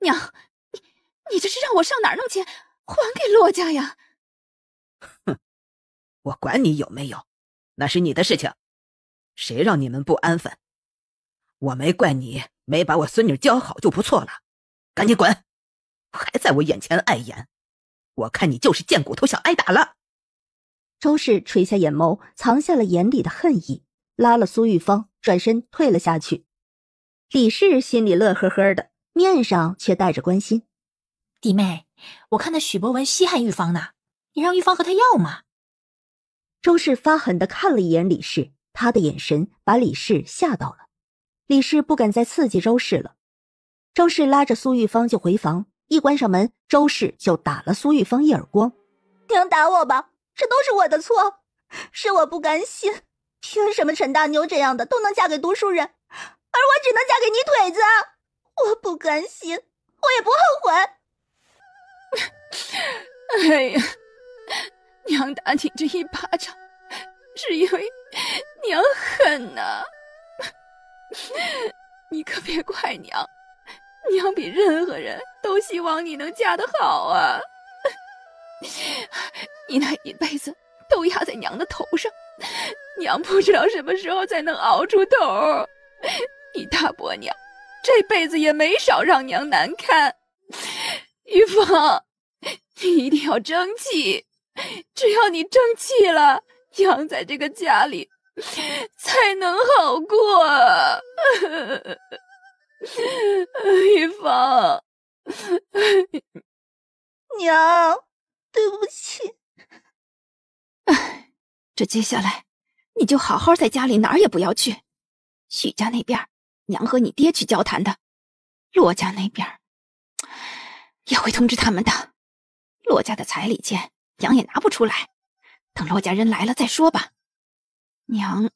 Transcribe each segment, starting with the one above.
娘，你你这是让我上哪儿弄钱还给洛家呀？哼，我管你有没有，那是你的事情。谁让你们不安分？我没怪你，没把我孙女教好就不错了。赶紧滚，还在我眼前碍眼。我看你就是贱骨头，想挨打了。周氏垂下眼眸，藏下了眼里的恨意，拉了苏玉芳，转身退了下去。李氏心里乐呵呵的。面上却带着关心，弟妹，我看那许博文稀罕玉芳呢，你让玉芳和他要嘛。周氏发狠的看了一眼李氏，他的眼神把李氏吓到了。李氏不敢再刺激周氏了。周氏拉着苏玉芳就回房，一关上门，周氏就打了苏玉芳一耳光。娘打我吧，这都是我的错，是我不甘心，凭什么陈大妞这样的都能嫁给读书人，而我只能嫁给泥腿子？我不甘心，我也不后悔。哎呀，娘打你这一巴掌，是因为娘恨呐。你可别怪娘，娘比任何人都希望你能嫁得好啊。你那一辈子都压在娘的头上，娘不知道什么时候才能熬出头。你大伯娘。这辈子也没少让娘难堪，玉芳，你一定要争气。只要你争气了，娘在这个家里才能好过。玉芳，娘，对不起。这接下来，你就好好在家里，哪儿也不要去。许家那边。娘和你爹去交谈的，骆家那边也会通知他们的。骆家的彩礼钱，娘也拿不出来，等骆家人来了再说吧。娘，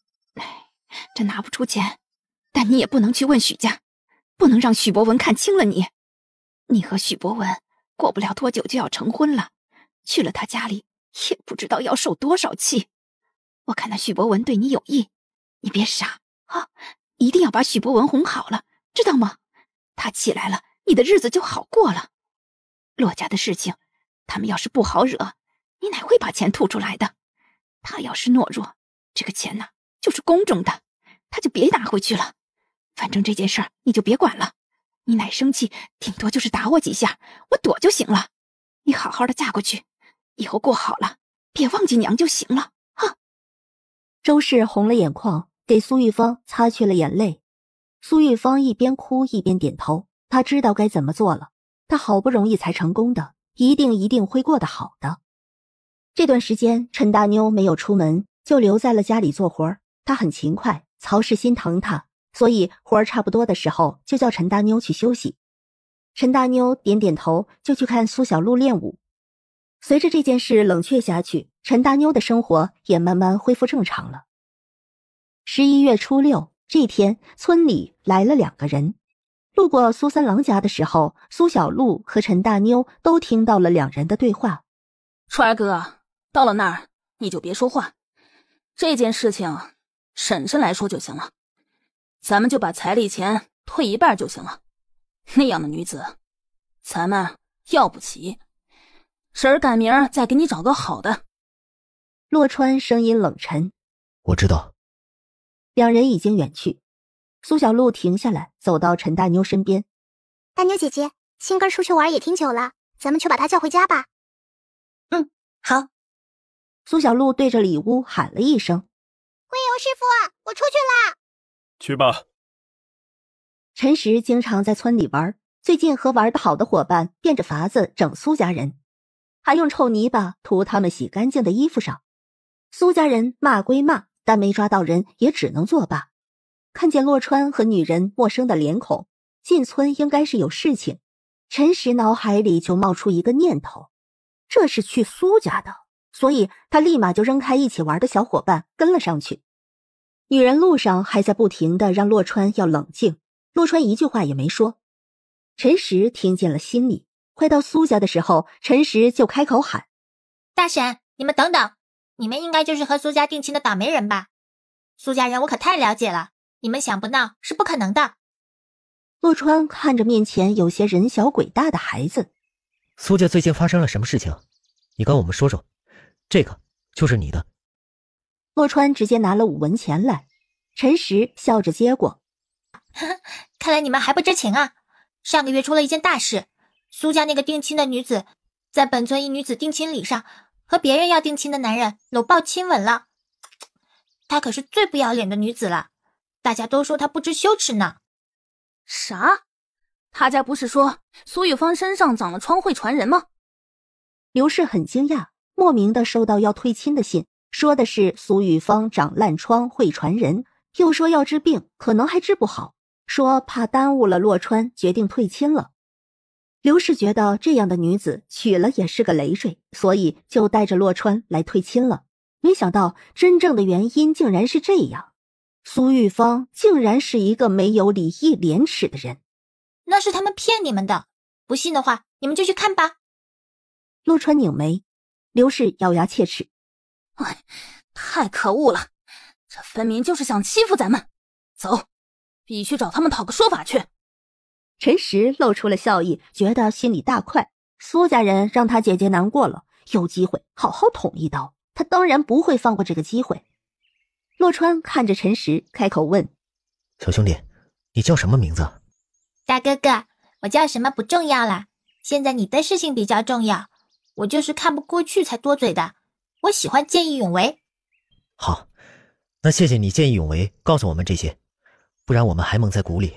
这拿不出钱，但你也不能去问许家，不能让许博文看清了你。你和许博文过不了多久就要成婚了，去了他家里也不知道要受多少气。我看那许博文对你有意，你别傻啊。一定要把许博文哄好了，知道吗？他起来了，你的日子就好过了。洛家的事情，他们要是不好惹，你奶会把钱吐出来的。他要是懦弱，这个钱呢，就是公中的，他就别拿回去了。反正这件事儿你就别管了。你奶生气，顶多就是打我几下，我躲就行了。你好好的嫁过去，以后过好了，别忘记娘就行了。啊，周氏红了眼眶。给苏玉芳擦去了眼泪，苏玉芳一边哭一边点头。她知道该怎么做了。她好不容易才成功的，一定一定会过得好的。这段时间，陈大妞没有出门，就留在了家里做活儿。她很勤快，曹氏心疼她，所以活儿差不多的时候，就叫陈大妞去休息。陈大妞点点头，就去看苏小璐练舞。随着这件事冷却下去，陈大妞的生活也慢慢恢复正常了。十一月初六这天，村里来了两个人。路过苏三郎家的时候，苏小璐和陈大妞都听到了两人的对话。川儿哥，到了那儿你就别说话，这件事情婶婶来说就行了。咱们就把彩礼钱退一半就行了。那样的女子，咱们要不起。婶儿改明儿再给你找个好的。洛川声音冷沉：“我知道。”两人已经远去，苏小璐停下来，走到陈大妞身边。大妞姐姐，新根出去玩也挺久了，咱们去把他叫回家吧。嗯，好。苏小璐对着里屋喊了一声：“归游师傅，我出去啦。”去吧。陈实经常在村里玩，最近和玩得好的伙伴变着法子整苏家人，还用臭泥巴涂他们洗干净的衣服上。苏家人骂归骂。但没抓到人，也只能作罢。看见洛川和女人陌生的脸孔，进村应该是有事情。陈实脑海里就冒出一个念头：这是去苏家的，所以他立马就扔开一起玩的小伙伴，跟了上去。女人路上还在不停的让洛川要冷静，洛川一句话也没说。陈实听见了，心里快到苏家的时候，陈实就开口喊：“大婶，你们等等。”你们应该就是和苏家定亲的倒霉人吧？苏家人我可太了解了，你们想不闹是不可能的。洛川看着面前有些人小鬼大的孩子，苏家最近发生了什么事情？你跟我们说说。这个就是你的。洛川直接拿了五文钱来，陈实笑着接过。看来你们还不知情啊。上个月出了一件大事，苏家那个定亲的女子，在本村一女子定亲礼上。和别人要定亲的男人搂抱亲吻了，她可是最不要脸的女子了，大家都说她不知羞耻呢。啥？他家不是说苏玉芳身上长了疮会传人吗？刘氏很惊讶，莫名的收到要退亲的信，说的是苏玉芳长烂疮会传人，又说要治病，可能还治不好，说怕耽误了洛川，决定退亲了。刘氏觉得这样的女子娶了也是个累赘，所以就带着洛川来退亲了。没想到真正的原因竟然是这样，苏玉芳竟然是一个没有礼义廉耻的人。那是他们骗你们的，不信的话你们就去看吧。洛川拧眉，刘氏咬牙切齿：“哎，太可恶了！这分明就是想欺负咱们。走，必须找他们讨个说法去。”陈实露出了笑意，觉得心里大快。苏家人让他姐姐难过了，有机会好好捅一刀，他当然不会放过这个机会。洛川看着陈实，开口问：“小兄弟，你叫什么名字？”“大哥哥，我叫什么不重要了，现在你的事情比较重要，我就是看不过去才多嘴的。我喜欢见义勇为。”“好，那谢谢你见义勇为，告诉我们这些，不然我们还蒙在鼓里。”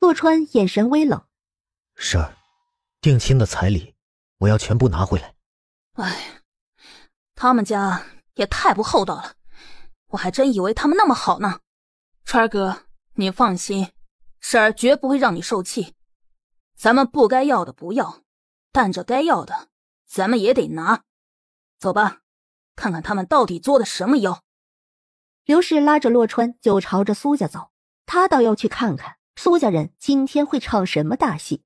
洛川眼神微冷，婶儿，定亲的彩礼我要全部拿回来。哎，他们家也太不厚道了，我还真以为他们那么好呢。川儿哥，你放心，婶儿绝不会让你受气。咱们不该要的不要，但这该要的，咱们也得拿。走吧，看看他们到底作的什么妖。刘氏拉着洛川就朝着苏家走，他倒要去看看。苏家人今天会唱什么大戏？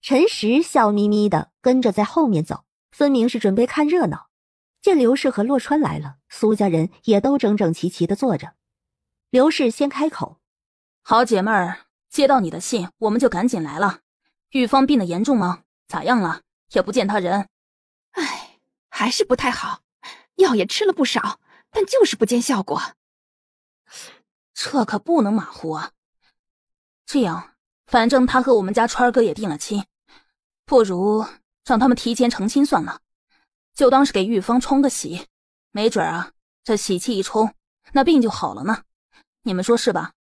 陈实笑眯眯的跟着在后面走，分明是准备看热闹。见刘氏和洛川来了，苏家人也都整整齐齐的坐着。刘氏先开口：“好姐妹儿，接到你的信，我们就赶紧来了。玉芳病得严重吗？咋样了？也不见他人。哎，还是不太好。药也吃了不少，但就是不见效果。这可不能马虎啊！”这样，反正他和我们家川哥也定了亲，不如让他们提前成亲算了，就当是给玉芳冲个喜，没准啊，这喜气一冲，那病就好了呢。你们说是吧？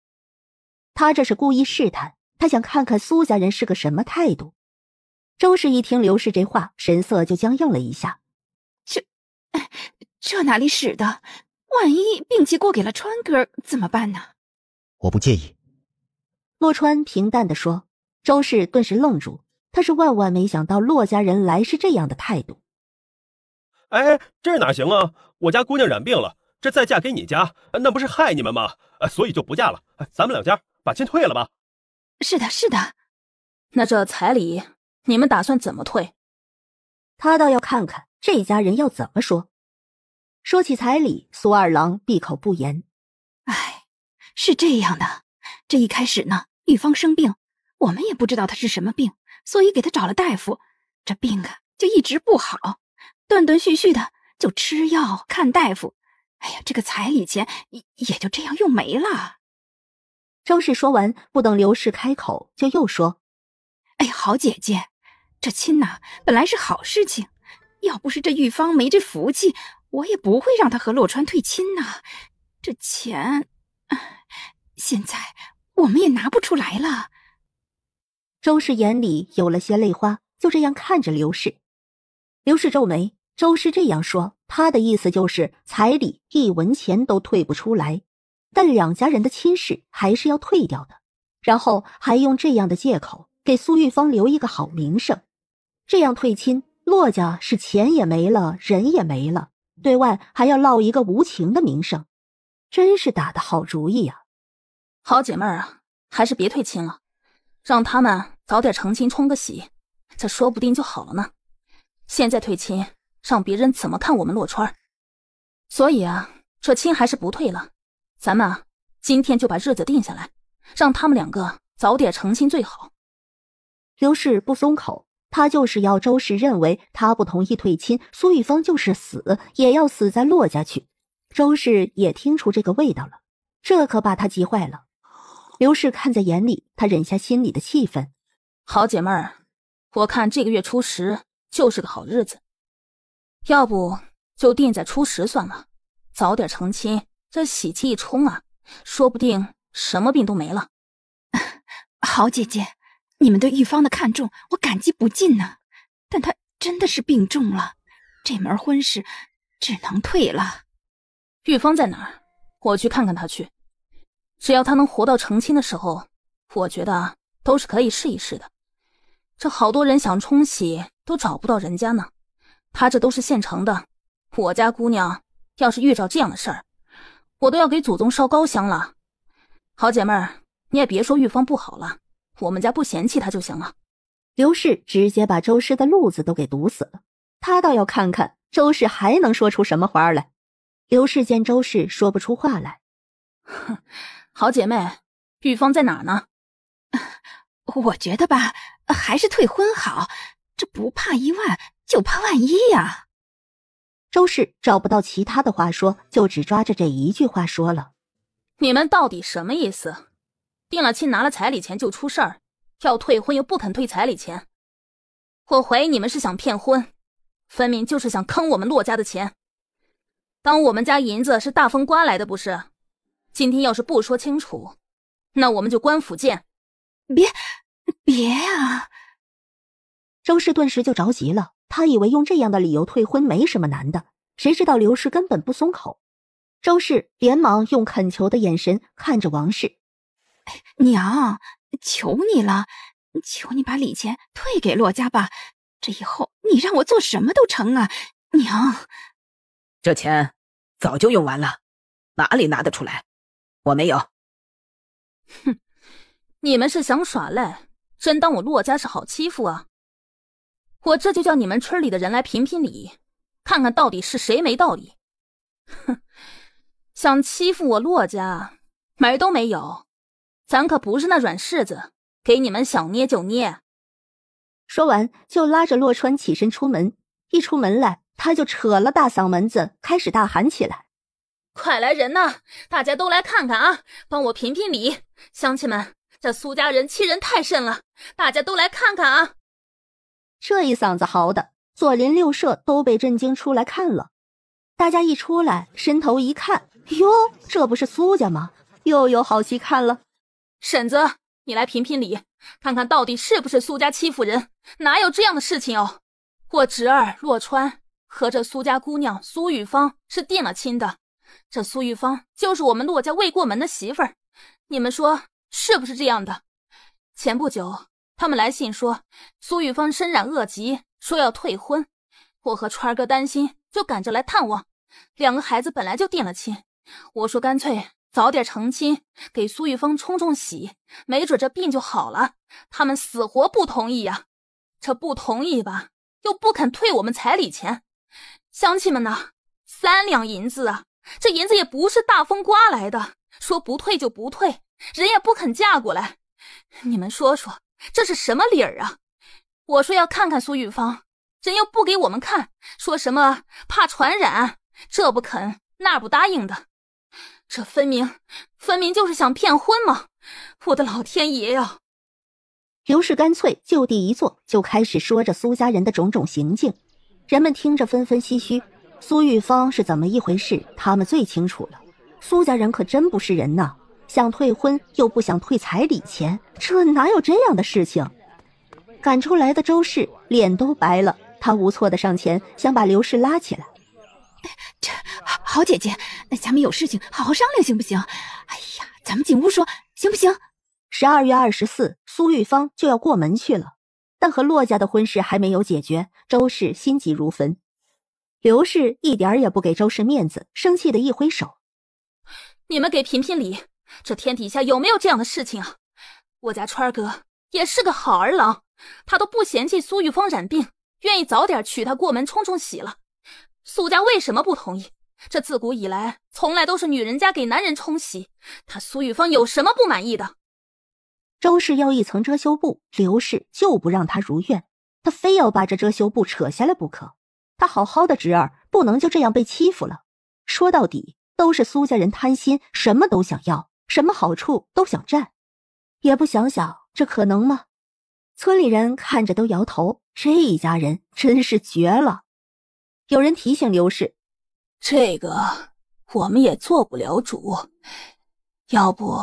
他这是故意试探，他想看看苏家人是个什么态度。周氏一听刘氏这话，神色就僵硬了一下。这，这哪里使的？万一病情过给了川哥怎么办呢？我不介意。洛川平淡地说，周氏顿时愣住。他是万万没想到洛家人来是这样的态度。哎，这哪行啊！我家姑娘染病了，这再嫁给你家，那不是害你们吗？所以就不嫁了。咱们两家把钱退了吧。是的，是的。那这彩礼你们打算怎么退？他倒要看看这家人要怎么说。说起彩礼，苏二郎闭口不言。哎，是这样的，这一开始呢。玉芳生病，我们也不知道她是什么病，所以给她找了大夫。这病啊，就一直不好，断断续续的就吃药看大夫。哎呀，这个彩礼钱也就这样用没了。周氏说完，不等刘氏开口，就又说：“哎，呀，好姐姐，这亲呐，本来是好事情。要不是这玉芳没这福气，我也不会让她和洛川退亲呐。这钱，现在……”我们也拿不出来了。周氏眼里有了些泪花，就这样看着刘氏。刘氏皱眉，周氏这样说，他的意思就是彩礼一文钱都退不出来，但两家人的亲事还是要退掉的。然后还用这样的借口给苏玉芳留一个好名声，这样退亲，骆家是钱也没了，人也没了，对外还要落一个无情的名声，真是打的好主意啊。好姐妹儿啊，还是别退亲了，让他们早点成亲冲个喜，这说不定就好了呢。现在退亲，让别人怎么看我们洛川？所以啊，这亲还是不退了。咱们今天就把日子定下来，让他们两个早点成亲最好。刘氏不松口，他就是要周氏认为他不同意退亲，苏玉芳就是死也要死在洛家去。周氏也听出这个味道了，这可把他急坏了。刘氏看在眼里，她忍下心里的气愤。好姐妹儿，我看这个月初十就是个好日子，要不就定在初十算了。早点成亲，这喜气一冲啊，说不定什么病都没了。好姐姐，你们对玉芳的看重，我感激不尽呢。但她真的是病重了，这门婚事只能退了。玉芳在哪儿？我去看看她去。只要他能活到成亲的时候，我觉得都是可以试一试的。这好多人想冲洗都找不到人家呢，他这都是现成的。我家姑娘要是遇着这样的事儿，我都要给祖宗烧高香了。好姐妹儿，你也别说玉芳不好了，我们家不嫌弃她就行了。刘氏直接把周氏的路子都给堵死了，他倒要看看周氏还能说出什么花儿来。刘氏见周氏说不出话来，哼。好姐妹，玉芳在哪呢？我觉得吧，还是退婚好。这不怕一万，就怕万一呀。周氏找不到其他的话说，就只抓着这一句话说了。你们到底什么意思？定了亲拿了彩礼钱就出事儿，要退婚又不肯退彩礼钱。我怀疑你们是想骗婚，分明就是想坑我们骆家的钱，当我们家银子是大风刮来的不是？今天要是不说清楚，那我们就官府见！别别呀！周氏顿时就着急了，他以为用这样的理由退婚没什么难的，谁知道刘氏根本不松口。周氏连忙用恳求的眼神看着王氏：“娘，求你了，求你把礼钱退给洛家吧，这以后你让我做什么都成啊！”娘，这钱早就用完了，哪里拿得出来？我没有。哼，你们是想耍赖？真当我洛家是好欺负啊？我这就叫你们村里的人来评评理，看看到底是谁没道理。哼，想欺负我洛家，门都没有！咱可不是那软柿子，给你们想捏就捏。说完，就拉着洛川起身出门。一出门来，他就扯了大嗓门子，开始大喊起来。快来人呐！大家都来看看啊，帮我评评理！乡亲们，这苏家人欺人太甚了！大家都来看看啊！这一嗓子嚎的，左邻六舍都被震惊出来看了。大家一出来，伸头一看，哟，这不是苏家吗？又有好戏看了！婶子，你来评评理，看看到底是不是苏家欺负人？哪有这样的事情哦？我侄儿洛川和这苏家姑娘苏玉芳是定了亲的。这苏玉芳就是我们骆家未过门的媳妇儿，你们说是不是这样的？前不久他们来信说苏玉芳身染恶疾，说要退婚。我和川儿哥担心，就赶着来探望。两个孩子本来就定了亲，我说干脆早点成亲，给苏玉芳冲冲喜，没准这病就好了。他们死活不同意呀！这不同意吧，又不肯退我们彩礼钱。乡亲们呐，三两银子啊！这银子也不是大风刮来的，说不退就不退，人也不肯嫁过来。你们说说这是什么理儿啊？我说要看看苏玉芳，人又不给我们看，说什么怕传染，这不肯那不答应的，这分明分明就是想骗婚嘛！我的老天爷呀！刘氏干脆就地一坐，就开始说着苏家人的种种行径，人们听着纷纷唏嘘。苏玉芳是怎么一回事？他们最清楚了。苏家人可真不是人呐！想退婚又不想退彩礼钱，这哪有这样的事情？赶出来的周氏脸都白了，他无措地上前想把刘氏拉起来。好好姐姐，那咱们有事情好好商量，行不行？哎呀，咱们进屋说，行不行？十二月二十四，苏玉芳就要过门去了，但和骆家的婚事还没有解决，周氏心急如焚。刘氏一点也不给周氏面子，生气的一挥手：“你们给评评理，这天底下有没有这样的事情啊？我家川哥也是个好儿郎，他都不嫌弃苏玉芳染病，愿意早点娶她过门冲冲喜了。苏家为什么不同意？这自古以来，从来都是女人家给男人冲喜，他苏玉芳有什么不满意的？”周氏要一层遮羞布，刘氏就不让他如愿，他非要把这遮羞布扯下来不可。他好好的侄儿不能就这样被欺负了。说到底，都是苏家人贪心，什么都想要，什么好处都想占，也不想想这可能吗？村里人看着都摇头，这一家人真是绝了。有人提醒刘氏：“这个我们也做不了主，要不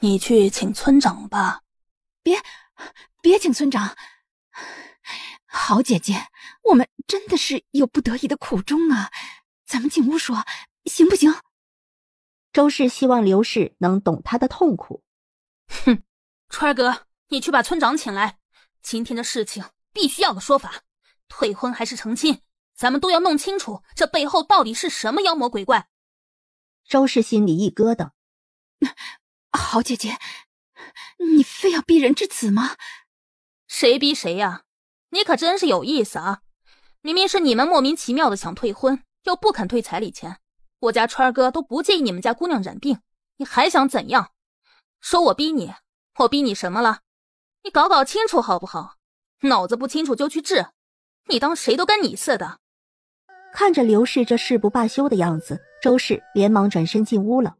你去请村长吧。”“别别请村长，好姐姐，我们。”真的是有不得已的苦衷啊！咱们进屋说，行不行？周氏希望刘氏能懂他的痛苦。哼，川儿哥，你去把村长请来。今天的事情必须要个说法，退婚还是成亲，咱们都要弄清楚。这背后到底是什么妖魔鬼怪？周氏心里一疙瘩。好姐姐，你非要逼人之子吗？谁逼谁呀？你可真是有意思啊！明明是你们莫名其妙的想退婚，又不肯退彩礼钱，我家川哥都不介意你们家姑娘染病，你还想怎样？说我逼你，我逼你什么了？你搞搞清楚好不好？脑子不清楚就去治，你当谁都跟你似的？看着刘氏这誓不罢休的样子，周氏连忙转身进屋了。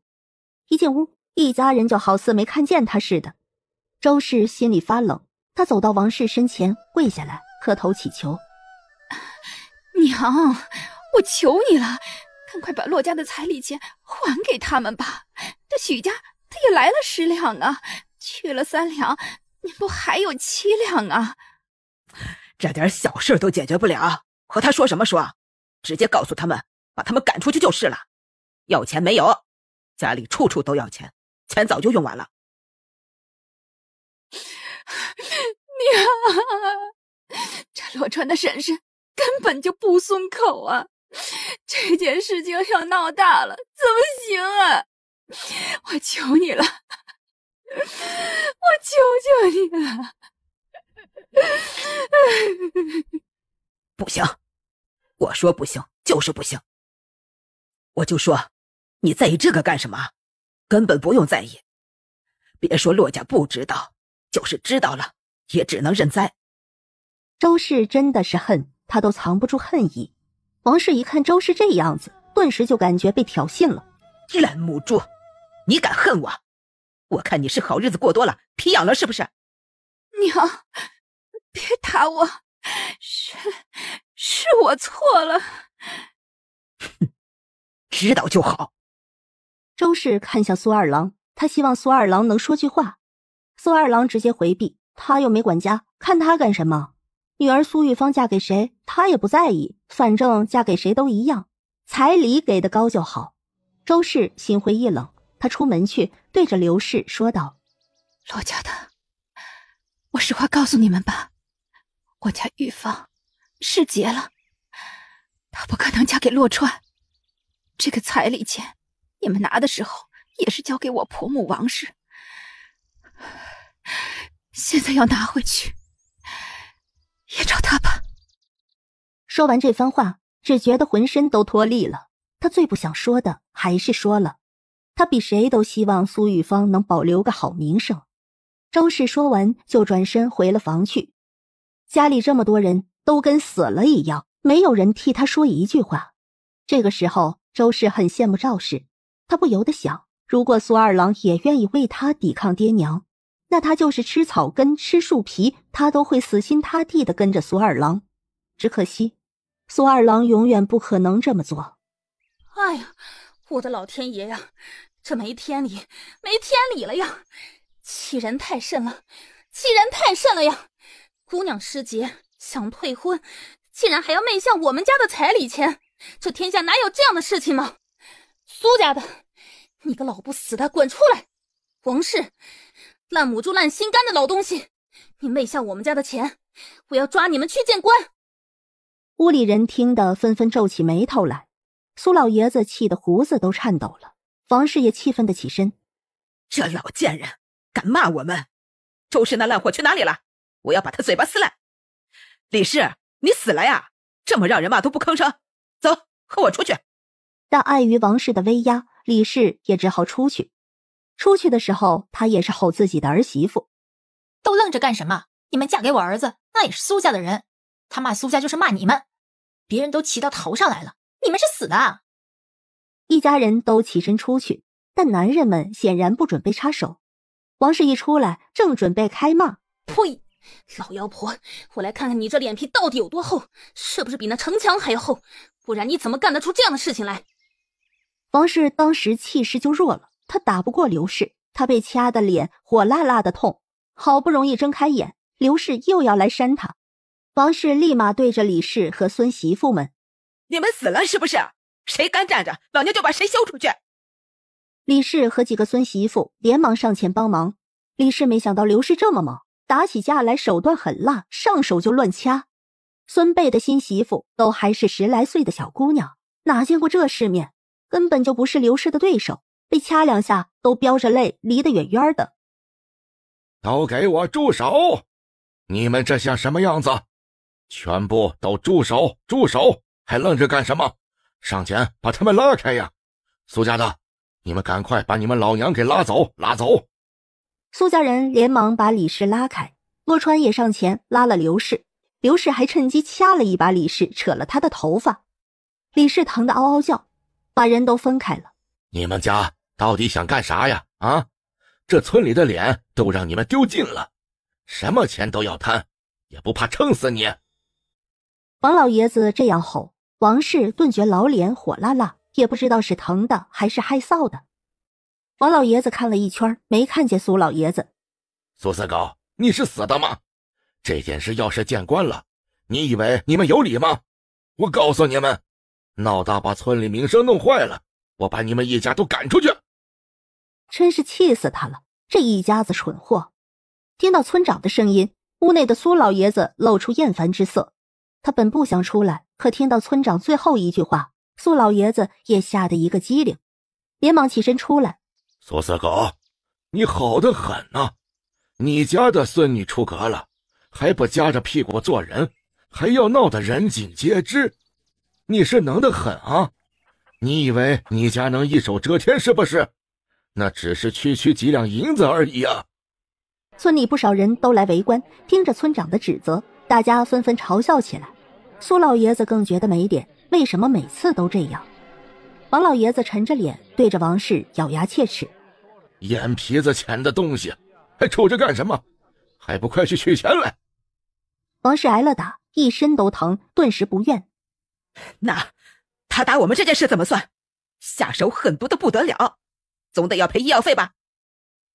一进屋，一家人就好似没看见他似的。周氏心里发冷，他走到王氏身前跪下来，磕头祈求。娘，我求你了，赶快把骆家的彩礼钱还给他们吧。这许家他也来了十两啊，去了三两，你不还有七两啊？这点小事都解决不了，和他说什么说？直接告诉他们，把他们赶出去就是了。要钱没有，家里处处都要钱，钱早就用完了。娘，这洛川的婶婶。根本就不松口啊！这件事情要闹大了，怎么行啊？我求你了，我求求你了！不行，我说不行就是不行。我就说，你在意这个干什么？根本不用在意。别说洛家不知道，就是知道了，也只能认栽。周氏真的是恨。他都藏不住恨意，王氏一看周氏这样子，顿时就感觉被挑衅了。烂母猪，你敢恨我？我看你是好日子过多了，皮痒了是不是？娘，别打我，是，是我错了。哼，知道就好。周氏看向苏二郎，他希望苏二郎能说句话。苏二郎直接回避，他又没管家，看他干什么？女儿苏玉芳嫁给谁，他也不在意，反正嫁给谁都一样，彩礼给的高就好。周氏心灰意冷，她出门去，对着刘氏说道：“洛家的，我实话告诉你们吧，我家玉芳是结了，她不可能嫁给洛川。这个彩礼钱，你们拿的时候也是交给我婆母王氏，现在要拿回去。”也找他吧。说完这番话，只觉得浑身都脱力了。他最不想说的，还是说了。他比谁都希望苏玉芳能保留个好名声。周氏说完，就转身回了房去。家里这么多人都跟死了一样，没有人替他说一句话。这个时候，周氏很羡慕赵氏，他不由得想：如果苏二郎也愿意为他抵抗爹娘。那他就是吃草根、吃树皮，他都会死心塌地的跟着苏二郎。只可惜，苏二郎永远不可能这么做。哎呀，我的老天爷呀，这没天理，没天理了呀！欺人太甚了，欺人太甚了呀！姑娘失节想退婚，竟然还要昧下我们家的彩礼钱，这天下哪有这样的事情吗？苏家的，你个老不死的，滚出来！王氏。烂母猪、烂心肝的老东西，你昧下我们家的钱，我要抓你们去见官。屋里人听得纷纷皱起眉头来，苏老爷子气得胡子都颤抖了。王氏也气愤的起身：“这老贱人敢骂我们！周氏那烂货去哪里了？我要把他嘴巴撕烂！”李氏，你死了呀？这么让人骂都不吭声，走，和我出去。但碍于王氏的威压，李氏也只好出去。出去的时候，他也是吼自己的儿媳妇：“都愣着干什么？你们嫁给我儿子，那也是苏家的人。他骂苏家，就是骂你们。别人都骑到头上来了，你们是死的。”一家人都起身出去，但男人们显然不准备插手。王氏一出来，正准备开骂：“呸，老妖婆！我来看看你这脸皮到底有多厚，是不是比那城墙还要厚？不然你怎么干得出这样的事情来？”王氏当时气势就弱了。他打不过刘氏，他被掐的脸火辣辣的痛，好不容易睁开眼，刘氏又要来扇他。王氏立马对着李氏和孙媳妇们：“你们死了是不是？谁干站着，老娘就把谁休出去！”李氏和几个孙媳妇连忙上前帮忙。李氏没想到刘氏这么猛，打起架来手段狠辣，上手就乱掐。孙辈的新媳妇都还是十来岁的小姑娘，哪见过这世面，根本就不是刘氏的对手。被掐两下都飙着泪，离得远远的。都给我住手！你们这像什么样子？全部都住手！住手！还愣着干什么？上前把他们拉开呀！苏家的，你们赶快把你们老娘给拉走！拉走！苏家人连忙把李氏拉开，洛川也上前拉了刘氏，刘氏还趁机掐了一把李氏，扯了他的头发，李氏疼得嗷嗷叫，把人都分开了。你们家。到底想干啥呀？啊，这村里的脸都让你们丢尽了，什么钱都要贪，也不怕撑死你！王老爷子这样吼，王氏顿觉老脸火辣辣，也不知道是疼的还是害臊的。王老爷子看了一圈，没看见苏老爷子。苏四高，你是死的吗？这件事要是见官了，你以为你们有理吗？我告诉你们，闹大把村里名声弄坏了，我把你们一家都赶出去！真是气死他了！这一家子蠢货。听到村长的声音，屋内的苏老爷子露出厌烦之色。他本不想出来，可听到村长最后一句话，苏老爷子也吓得一个机灵，连忙起身出来。苏四狗，你好的很呐！你家的孙女出阁了，还不夹着屁股做人，还要闹得人尽皆知，你是能的很啊！你以为你家能一手遮天是不是？那只是区区几两银子而已啊！村里不少人都来围观，听着村长的指责，大家纷纷嘲笑起来。苏老爷子更觉得没脸，为什么每次都这样？王老爷子沉着脸，对着王氏咬牙切齿：“眼皮子浅的东西，还杵着干什么？还不快去取钱来！”王氏挨了打，一身都疼，顿时不愿。那他打我们这件事怎么算？下手狠毒的不得了。总得要赔医药费吧？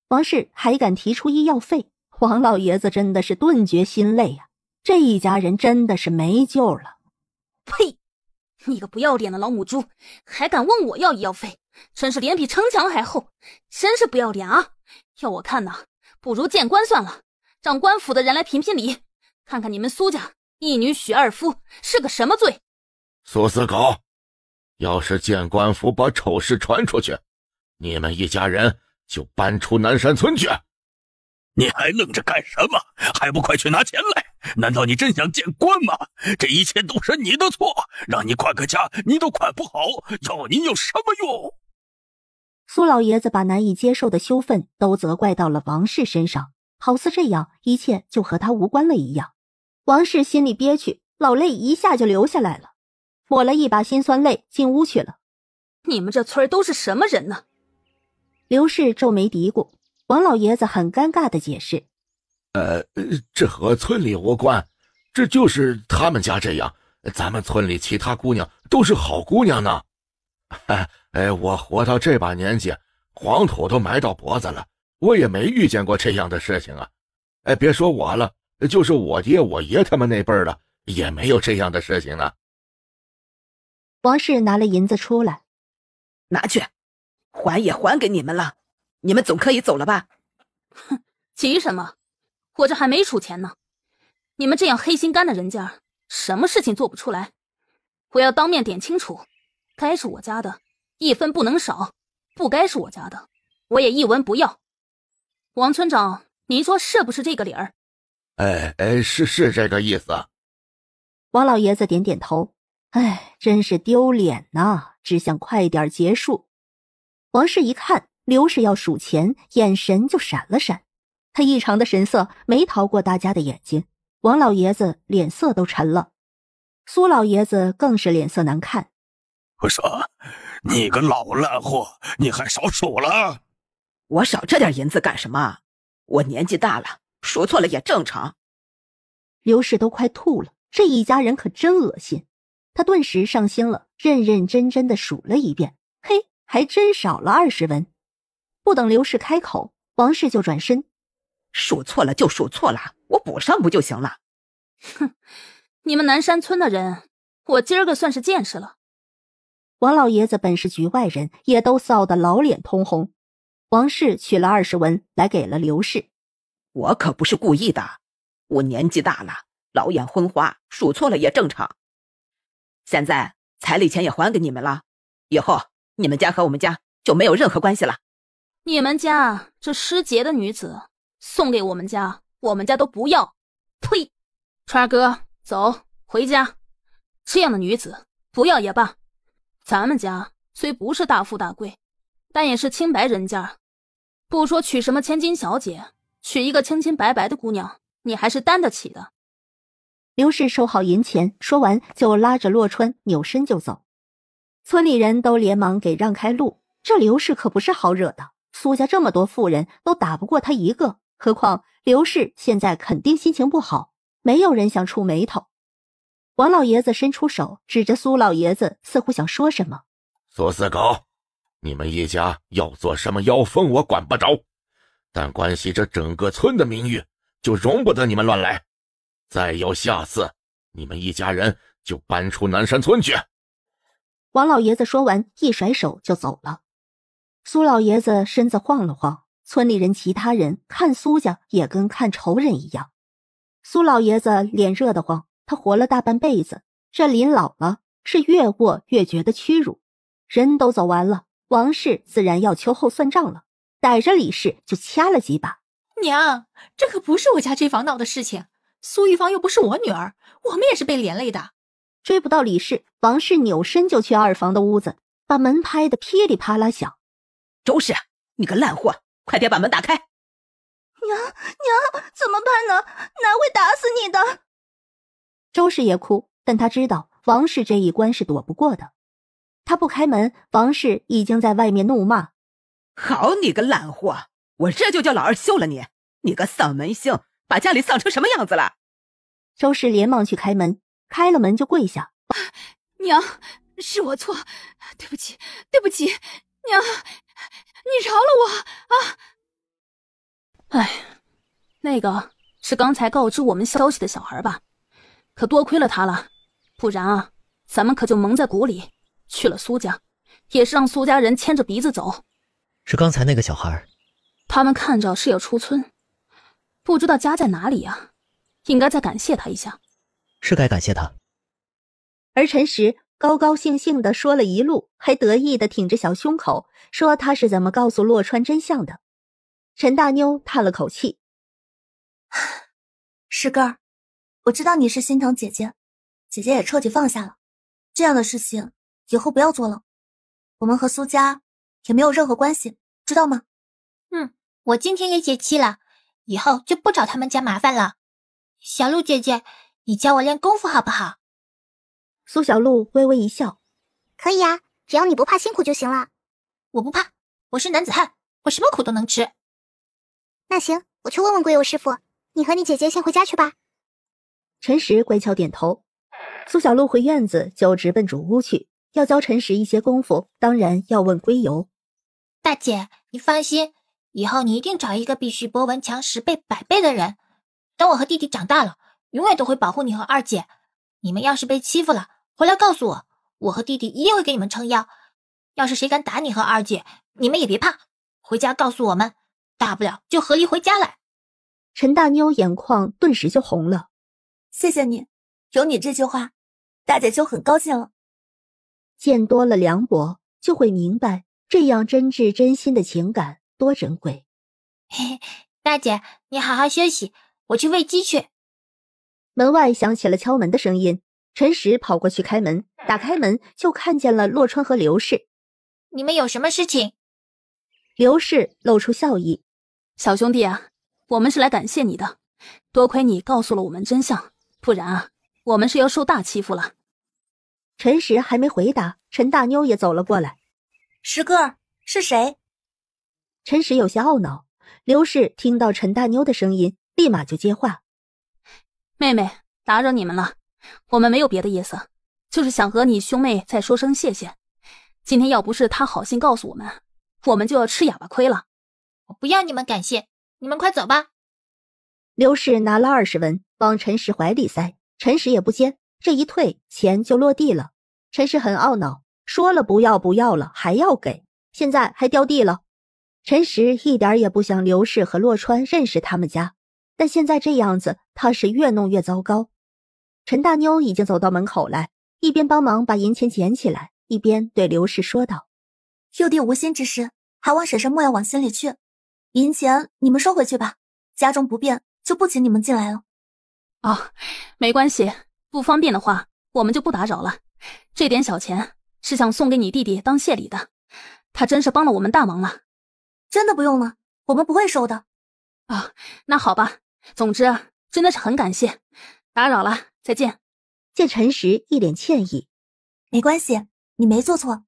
王氏还敢提出医药费？王老爷子真的是顿觉心累呀！这一家人真的是没救了！呸！你个不要脸的老母猪，还敢问我要医药费，真是脸比城墙还厚，真是不要脸啊！要我看呢，不如见官算了，让官府的人来评评理，看看你们苏家一女许二夫是个什么罪？苏四狗，要是见官府把丑事传出去。你们一家人就搬出南山村去！你还愣着干什么？还不快去拿钱来！难道你真想见官吗？这一切都是你的错，让你管个家你都管不好，要你有什么用？苏老爷子把难以接受的羞愤都责怪到了王氏身上，好似这样一切就和他无关了一样。王氏心里憋屈，老泪一下就流下来了，抹了一把心酸泪，进屋去了。你们这村都是什么人呢？刘氏皱眉嘀咕，王老爷子很尴尬的解释：“呃，这和村里无关，这就是他们家这样。咱们村里其他姑娘都是好姑娘呢。哎，我活到这把年纪，黄土都埋到脖子了，我也没遇见过这样的事情啊。哎，别说我了，就是我爹我爷他们那辈儿的，也没有这样的事情呢。”王氏拿了银子出来，拿去。还也还给你们了，你们总可以走了吧？哼，急什么？我这还没数钱呢。你们这样黑心肝的人家，什么事情做不出来？我要当面点清楚，该是我家的一分不能少，不该是我家的，我也一文不要。王村长，您说是不是这个理儿？哎哎，是是这个意思。王老爷子点点头。哎，真是丢脸呐！只想快点结束。王氏一看刘氏要数钱，眼神就闪了闪。他异常的神色没逃过大家的眼睛，王老爷子脸色都沉了，苏老爷子更是脸色难看。我说：“你个老烂货，你还少数了？我少这点银子干什么？我年纪大了，数错了也正常。”刘氏都快吐了，这一家人可真恶心。他顿时上心了，认认真真的数了一遍。嘿。还真少了二十文，不等刘氏开口，王氏就转身，数错了就数错了，我补上不就行了？哼，你们南山村的人，我今儿个算是见识了。王老爷子本是局外人，也都臊得老脸通红。王氏取了二十文来给了刘氏，我可不是故意的，我年纪大了，老眼昏花，数错了也正常。现在彩礼钱也还给你们了，以后。你们家和我们家就没有任何关系了。你们家这失节的女子送给我们家，我们家都不要。呸！川哥，走，回家。这样的女子不要也罢。咱们家虽不是大富大贵，但也是清白人家。不说娶什么千金小姐，娶一个清清白白的姑娘，你还是担得起的。刘氏收好银钱，说完就拉着洛川扭身就走。村里人都连忙给让开路，这刘氏可不是好惹的。苏家这么多富人都打不过他一个，何况刘氏现在肯定心情不好，没有人想触眉头。王老爷子伸出手指着苏老爷子，似乎想说什么：“苏四狗，你们一家要做什么妖风，我管不着，但关系着整个村的名誉，就容不得你们乱来。再有下次，你们一家人就搬出南山村去。”王老爷子说完，一甩手就走了。苏老爷子身子晃了晃，村里人其他人看苏家也跟看仇人一样。苏老爷子脸热得慌，他活了大半辈子，这临老了是越过越觉得屈辱。人都走完了，王氏自然要秋后算账了，逮着李氏就掐了几把。娘，这可不是我家这房闹的事情，苏玉芳又不是我女儿，我们也是被连累的。追不到李氏，王氏扭身就去二房的屋子，把门拍得噼里啪啦响。周氏，你个烂货，快点把门打开！娘娘，怎么办呢？奶会打死你的。周氏也哭，但他知道王氏这一关是躲不过的。他不开门，王氏已经在外面怒骂：“好你个烂货，我这就叫老二休了你！你个丧门星，把家里丧成什么样子了？”周氏连忙去开门。开了门就跪下，娘，是我错，对不起，对不起，娘，你饶了我啊！哎，那个是刚才告知我们消息的小孩吧？可多亏了他了，不然啊，咱们可就蒙在鼓里。去了苏家，也是让苏家人牵着鼻子走。是刚才那个小孩，他们看着是要出村，不知道家在哪里呀？应该再感谢他一下。是该感谢他。而陈时高高兴兴地说了一路，还得意地挺着小胸口，说他是怎么告诉洛川真相的。陈大妞叹了口气：“石哥儿，我知道你是心疼姐姐，姐姐也彻底放下了。这样的事情以后不要做了。我们和苏家也没有任何关系，知道吗？”“嗯，我今天也解气了，以后就不找他们家麻烦了。”小鹿姐姐。你教我练功夫好不好？苏小璐微微一笑：“可以啊，只要你不怕辛苦就行了。”“我不怕，我是男子汉，我什么苦都能吃。”“那行，我去问问龟游师傅。你和你姐姐先回家去吧。”陈实乖巧点头。苏小璐回院子就直奔主屋去，要教陈实一些功夫，当然要问龟游大姐：“你放心，以后你一定找一个比徐博文强十倍、百倍的人。等我和弟弟长大了。”永远都会保护你和二姐。你们要是被欺负了，回来告诉我，我和弟弟一定会给你们撑腰。要是谁敢打你和二姐，你们也别怕，回家告诉我们，大不了就合力回家来。陈大妞眼眶顿时就红了，谢谢你，有你这句话，大姐就很高兴了。见多了梁博，就会明白这样真挚真心的情感多珍贵。嘿嘿，大姐你好好休息，我去喂鸡去。门外响起了敲门的声音，陈实跑过去开门，打开门就看见了洛川和刘氏。你们有什么事情？刘氏露出笑意：“小兄弟啊，我们是来感谢你的，多亏你告诉了我们真相，不然啊，我们是要受大欺负了。”陈实还没回答，陈大妞也走了过来：“石哥是谁？”陈实有些懊恼。刘氏听到陈大妞的声音，立马就接话。妹妹，打扰你们了。我们没有别的意思，就是想和你兄妹再说声谢谢。今天要不是他好心告诉我们，我们就要吃哑巴亏了。我不要你们感谢，你们快走吧。刘氏拿了二十文往陈实怀里塞，陈实也不接。这一退，钱就落地了。陈实很懊恼，说了不要不要了，还要给，现在还掉地了。陈实一点也不想刘氏和洛川认识他们家。但现在这样子，他是越弄越糟糕。陈大妞已经走到门口来，一边帮忙把银钱捡起来，一边对刘氏说道：“幼弟无心之失，还望婶婶莫要往心里去。银钱你们收回去吧，家中不便，就不请你们进来了。”啊，没关系，不方便的话，我们就不打扰了。这点小钱是想送给你弟弟当谢礼的，他真是帮了我们大忙了。真的不用了，我们不会收的。啊，那好吧。总之，真的是很感谢，打扰了，再见。见陈实一脸歉意，没关系，你没做错。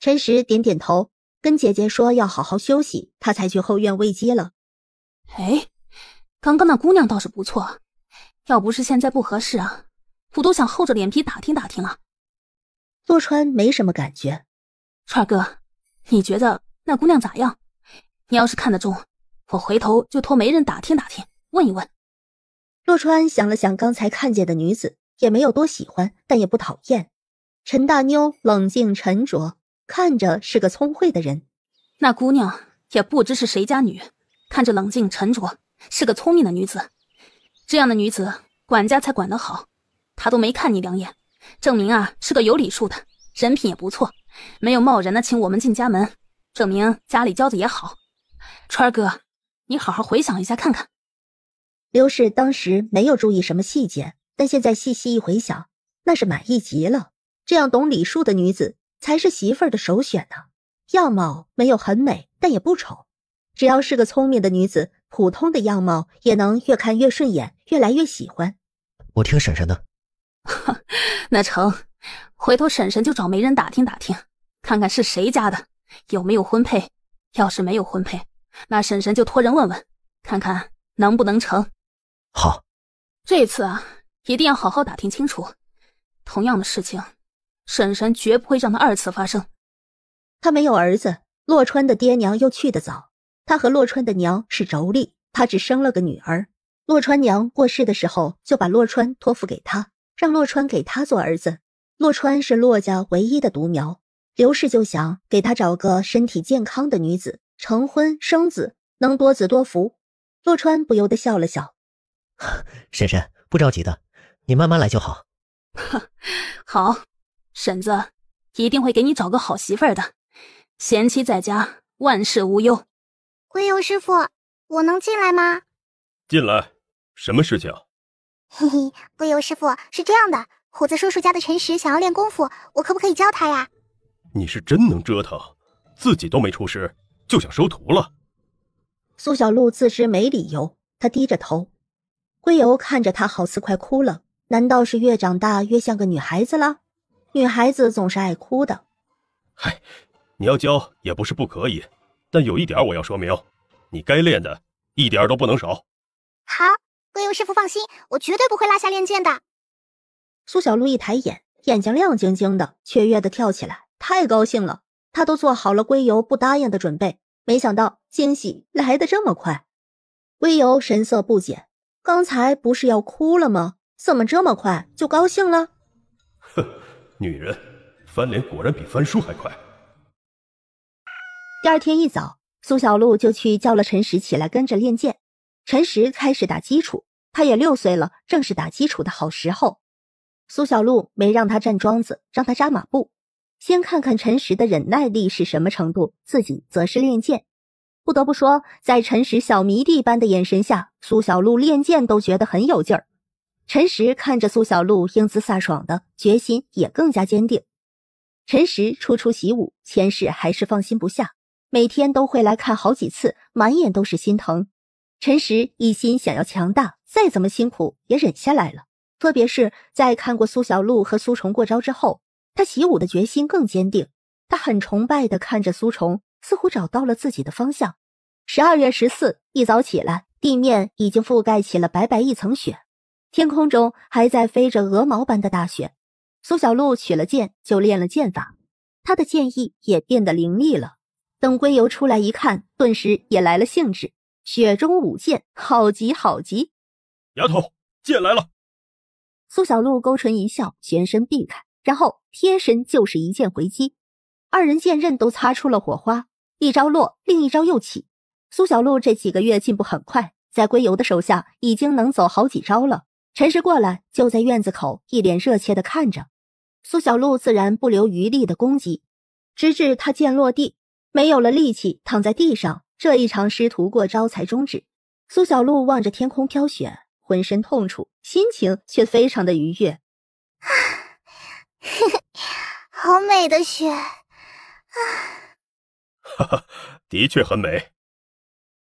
陈实点点头，跟姐姐说要好好休息，他才去后院喂鸡了。哎，刚刚那姑娘倒是不错，要不是现在不合适啊，我都想厚着脸皮打听打听了。洛川没什么感觉，川哥，你觉得那姑娘咋样？你要是看得中。我回头就托媒人打听打听，问一问。洛川想了想，刚才看见的女子也没有多喜欢，但也不讨厌。陈大妞冷静沉着，看着是个聪慧的人。那姑娘也不知是谁家女，看着冷静沉着，是个聪明的女子。这样的女子，管家才管得好。她都没看你两眼，证明啊是个有礼数的人品也不错，没有贸然的请我们进家门，证明家里教的也好。川哥。你好好回想一下看看，刘氏当时没有注意什么细节，但现在细细一回想，那是满意极了。这样懂礼数的女子才是媳妇儿的首选呢。样貌没有很美，但也不丑，只要是个聪明的女子，普通的样貌也能越看越顺眼，越来越喜欢。我听婶婶的，那成，回头婶婶就找媒人打听打听，看看是谁家的，有没有婚配。要是没有婚配，那婶婶就托人问问，看看能不能成。好，这次啊，一定要好好打听清楚。同样的事情，婶婶绝不会让他二次发生。他没有儿子，洛川的爹娘又去得早。他和洛川的娘是妯娌，他只生了个女儿。洛川娘过世的时候，就把洛川托付给他，让洛川给他做儿子。洛川是洛家唯一的独苗，刘氏就想给他找个身体健康的女子。成婚生子能多子多福，洛川不由得笑了笑。婶婶不着急的，你慢慢来就好。哼，好，婶子一定会给你找个好媳妇的。贤妻在家，万事无忧。归游师傅，我能进来吗？进来，什么事情？嘿嘿，归游师傅是这样的，虎子叔叔家的陈实想要练功夫，我可不可以教他呀？你是真能折腾，自己都没出师。就想收徒了。苏小璐自知没理由，她低着头。龟游看着她，好似快哭了。难道是越长大越像个女孩子了？女孩子总是爱哭的。嗨，你要教也不是不可以，但有一点我要说明，你该练的一点都不能少。好，龟游师傅放心，我绝对不会落下练剑的。苏小璐一抬眼，眼睛亮晶晶的，雀跃的跳起来，太高兴了。他都做好了归由不答应的准备，没想到惊喜来得这么快。归由神色不解，刚才不是要哭了吗？怎么这么快就高兴了？哼，女人翻脸果然比翻书还快。第二天一早，苏小璐就去叫了陈实起来，跟着练剑。陈实开始打基础，他也六岁了，正是打基础的好时候。苏小璐没让他站桩子，让他扎马步。先看看陈实的忍耐力是什么程度，自己则是练剑。不得不说，在陈实小迷弟般的眼神下，苏小璐练剑都觉得很有劲儿。陈实看着苏小璐英姿飒爽的决心，也更加坚定。陈实初出习武，前世还是放心不下，每天都会来看好几次，满眼都是心疼。陈实一心想要强大，再怎么辛苦也忍下来了。特别是在看过苏小璐和苏虫过招之后。他习武的决心更坚定，他很崇拜的看着苏重，似乎找到了自己的方向。十二月十四一早起来，地面已经覆盖起了白白一层雪，天空中还在飞着鹅毛般的大雪。苏小璐取了剑就练了剑法，他的剑意也变得凌厉了。等归游出来一看，顿时也来了兴致，雪中舞剑，好极好极。丫头，剑来了。苏小璐勾唇一笑，旋身避开。然后贴身就是一剑回击，二人剑刃都擦出了火花。一招落，另一招又起。苏小璐这几个月进步很快，在归游的手下已经能走好几招了。陈氏过来，就在院子口一脸热切的看着。苏小璐自然不留余力的攻击，直至他剑落地，没有了力气，躺在地上。这一场师徒过招才终止。苏小璐望着天空飘雪，浑身痛楚，心情却非常的愉悦。嘿，好美的雪啊！哈哈，的确很美。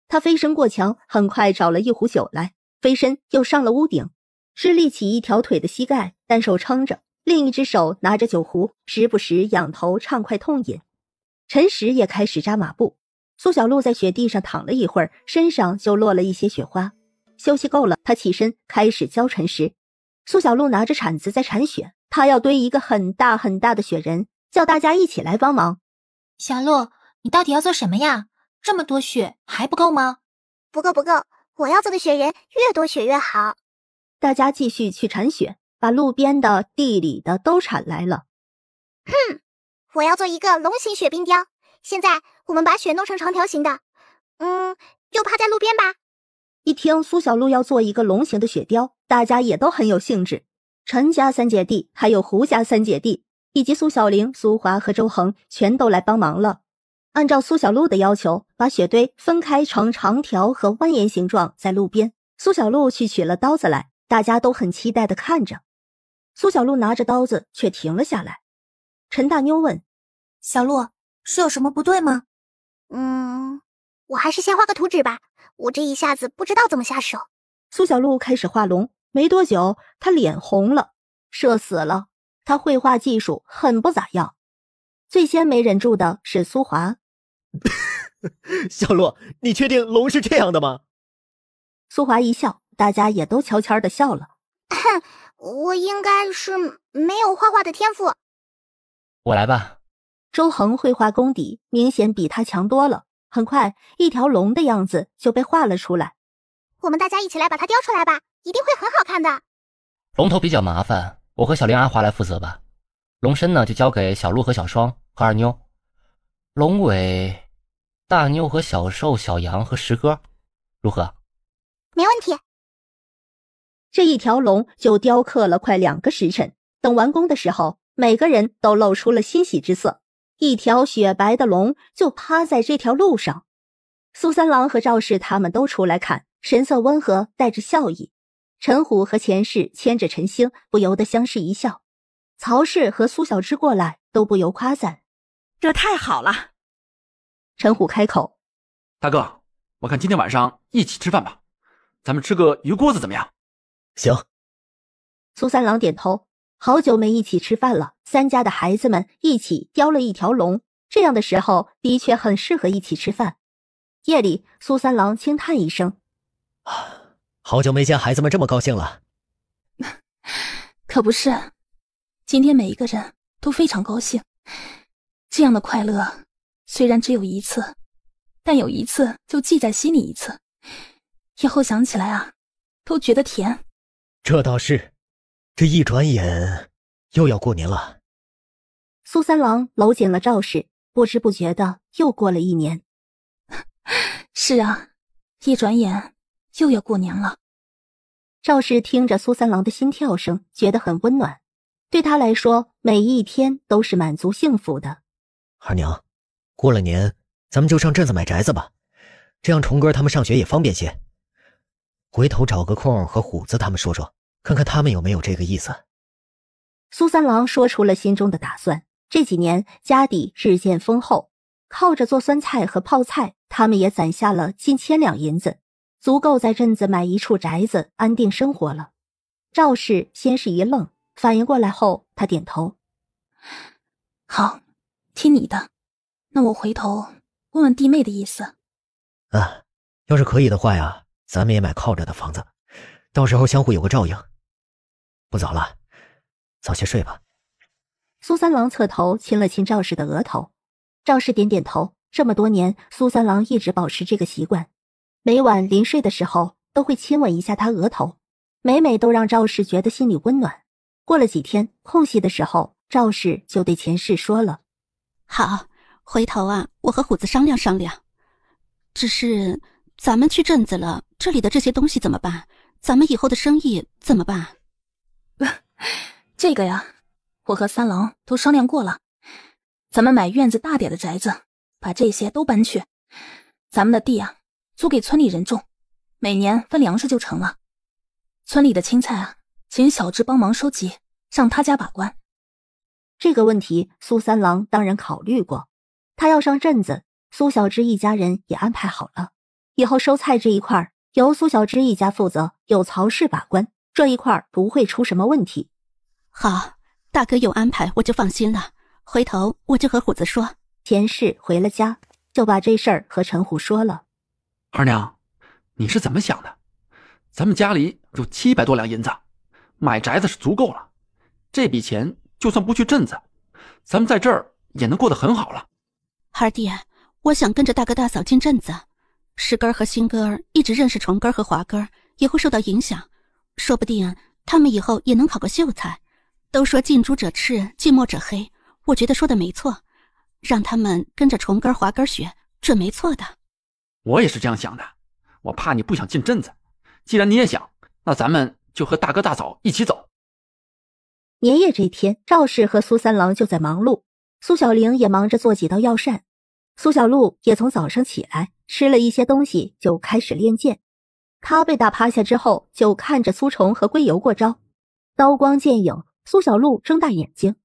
他飞身过墙，很快找了一壶酒来，飞身又上了屋顶，是立起一条腿的膝盖，单手撑着，另一只手拿着酒壶，时不时仰头畅快痛饮。陈实也开始扎马步。苏小璐在雪地上躺了一会儿，身上就落了一些雪花。休息够了，他起身开始教陈实。苏小璐拿着铲子在铲雪。他要堆一个很大很大的雪人，叫大家一起来帮忙。小鹿，你到底要做什么呀？这么多雪还不够吗？不够，不够！我要做的雪人越多雪越好。大家继续去铲雪，把路边的、地里的都铲来了。哼，我要做一个龙形雪冰雕。现在我们把雪弄成长条形的，嗯，就趴在路边吧。一听苏小鹿要做一个龙形的雪雕，大家也都很有兴致。陈家三姐弟，还有胡家三姐弟，以及苏小玲、苏华和周恒，全都来帮忙了。按照苏小璐的要求，把雪堆分开成长条和蜿蜒形状，在路边。苏小璐去取了刀子来，大家都很期待的看着。苏小璐拿着刀子却停了下来。陈大妞问：“小璐，是有什么不对吗？”“嗯，我还是先画个图纸吧，我这一下子不知道怎么下手。”苏小璐开始画龙。没多久，他脸红了，射死了。他绘画技术很不咋样。最先没忍住的是苏华。小洛，你确定龙是这样的吗？苏华一笑，大家也都悄悄的笑了。我应该是没有画画的天赋。我来吧。周恒绘画功底明显比他强多了。很快，一条龙的样子就被画了出来。我们大家一起来把它雕出来吧，一定会很好看的。龙头比较麻烦，我和小林、阿华来负责吧。龙身呢，就交给小鹿和小双和二妞。龙尾，大妞和小瘦、小杨和石哥，如何？没问题。这一条龙就雕刻了快两个时辰。等完工的时候，每个人都露出了欣喜之色。一条雪白的龙就趴在这条路上。苏三郎和赵氏他们都出来看。神色温和，带着笑意。陈虎和钱氏牵着陈星，不由得相视一笑。曹氏和苏小芝过来，都不由夸赞：“这太好了。”陈虎开口：“大哥，我看今天晚上一起吃饭吧，咱们吃个鱼锅子怎么样？”“行。”苏三郎点头。好久没一起吃饭了，三家的孩子们一起雕了一条龙，这样的时候的确很适合一起吃饭。夜里，苏三郎轻叹一声。好久没见孩子们这么高兴了，可不是，今天每一个人都非常高兴。这样的快乐虽然只有一次，但有一次就记在心里一次，以后想起来啊都觉得甜。这倒是，这一转眼又要过年了。苏三郎搂紧了赵氏，不知不觉的又过了一年。是啊，一转眼。就要过年了，赵氏听着苏三郎的心跳声，觉得很温暖。对他来说，每一天都是满足幸福的。二娘，过了年，咱们就上镇子买宅子吧，这样重哥他们上学也方便些。回头找个空和虎子他们说说，看看他们有没有这个意思。苏三郎说出了心中的打算。这几年家底日渐丰厚，靠着做酸菜和泡菜，他们也攒下了近千两银子。足够在镇子买一处宅子，安定生活了。赵氏先是一愣，反应过来后，他点头：“好，听你的。那我回头问问弟妹的意思。”“啊，要是可以的话呀，咱们也买靠着的房子，到时候相互有个照应。”“不早了，早些睡吧。”苏三郎侧头亲了亲赵氏的额头，赵氏点点头。这么多年，苏三郎一直保持这个习惯。每晚临睡的时候都会亲吻一下他额头，每每都让赵氏觉得心里温暖。过了几天，空隙的时候，赵氏就对前世说了：“好，回头啊，我和虎子商量商量。只是咱们去镇子了，这里的这些东西怎么办？咱们以后的生意怎么办？这个呀，我和三郎都商量过了，咱们买院子大点的宅子，把这些都搬去。咱们的地啊。”租给村里人种，每年分粮食就成了。村里的青菜，啊，请小芝帮忙收集，上他家把关。这个问题，苏三郎当然考虑过。他要上镇子，苏小芝一家人也安排好了。以后收菜这一块儿，由苏小芝一家负责，有曹氏把关，这一块儿不会出什么问题。好，大哥有安排，我就放心了。回头我就和虎子说。田氏回了家，就把这事儿和陈虎说了。二娘，你是怎么想的？咱们家里有七百多两银子，买宅子是足够了。这笔钱就算不去镇子，咱们在这儿也能过得很好了。二弟，我想跟着大哥大嫂进镇子。石根和新根一直认识重根和华根也会受到影响。说不定他们以后也能考个秀才。都说近朱者赤，近墨者黑。我觉得说的没错，让他们跟着重根华根学，准没错的。我也是这样想的，我怕你不想进镇子。既然你也想，那咱们就和大哥大嫂一起走。年夜这天，赵氏和苏三郎就在忙碌，苏小玲也忙着做几道药膳，苏小璐也从早上起来吃了一些东西，就开始练剑。他被打趴下之后，就看着苏重和龟游过招，刀光剑影。苏小璐睁大眼睛，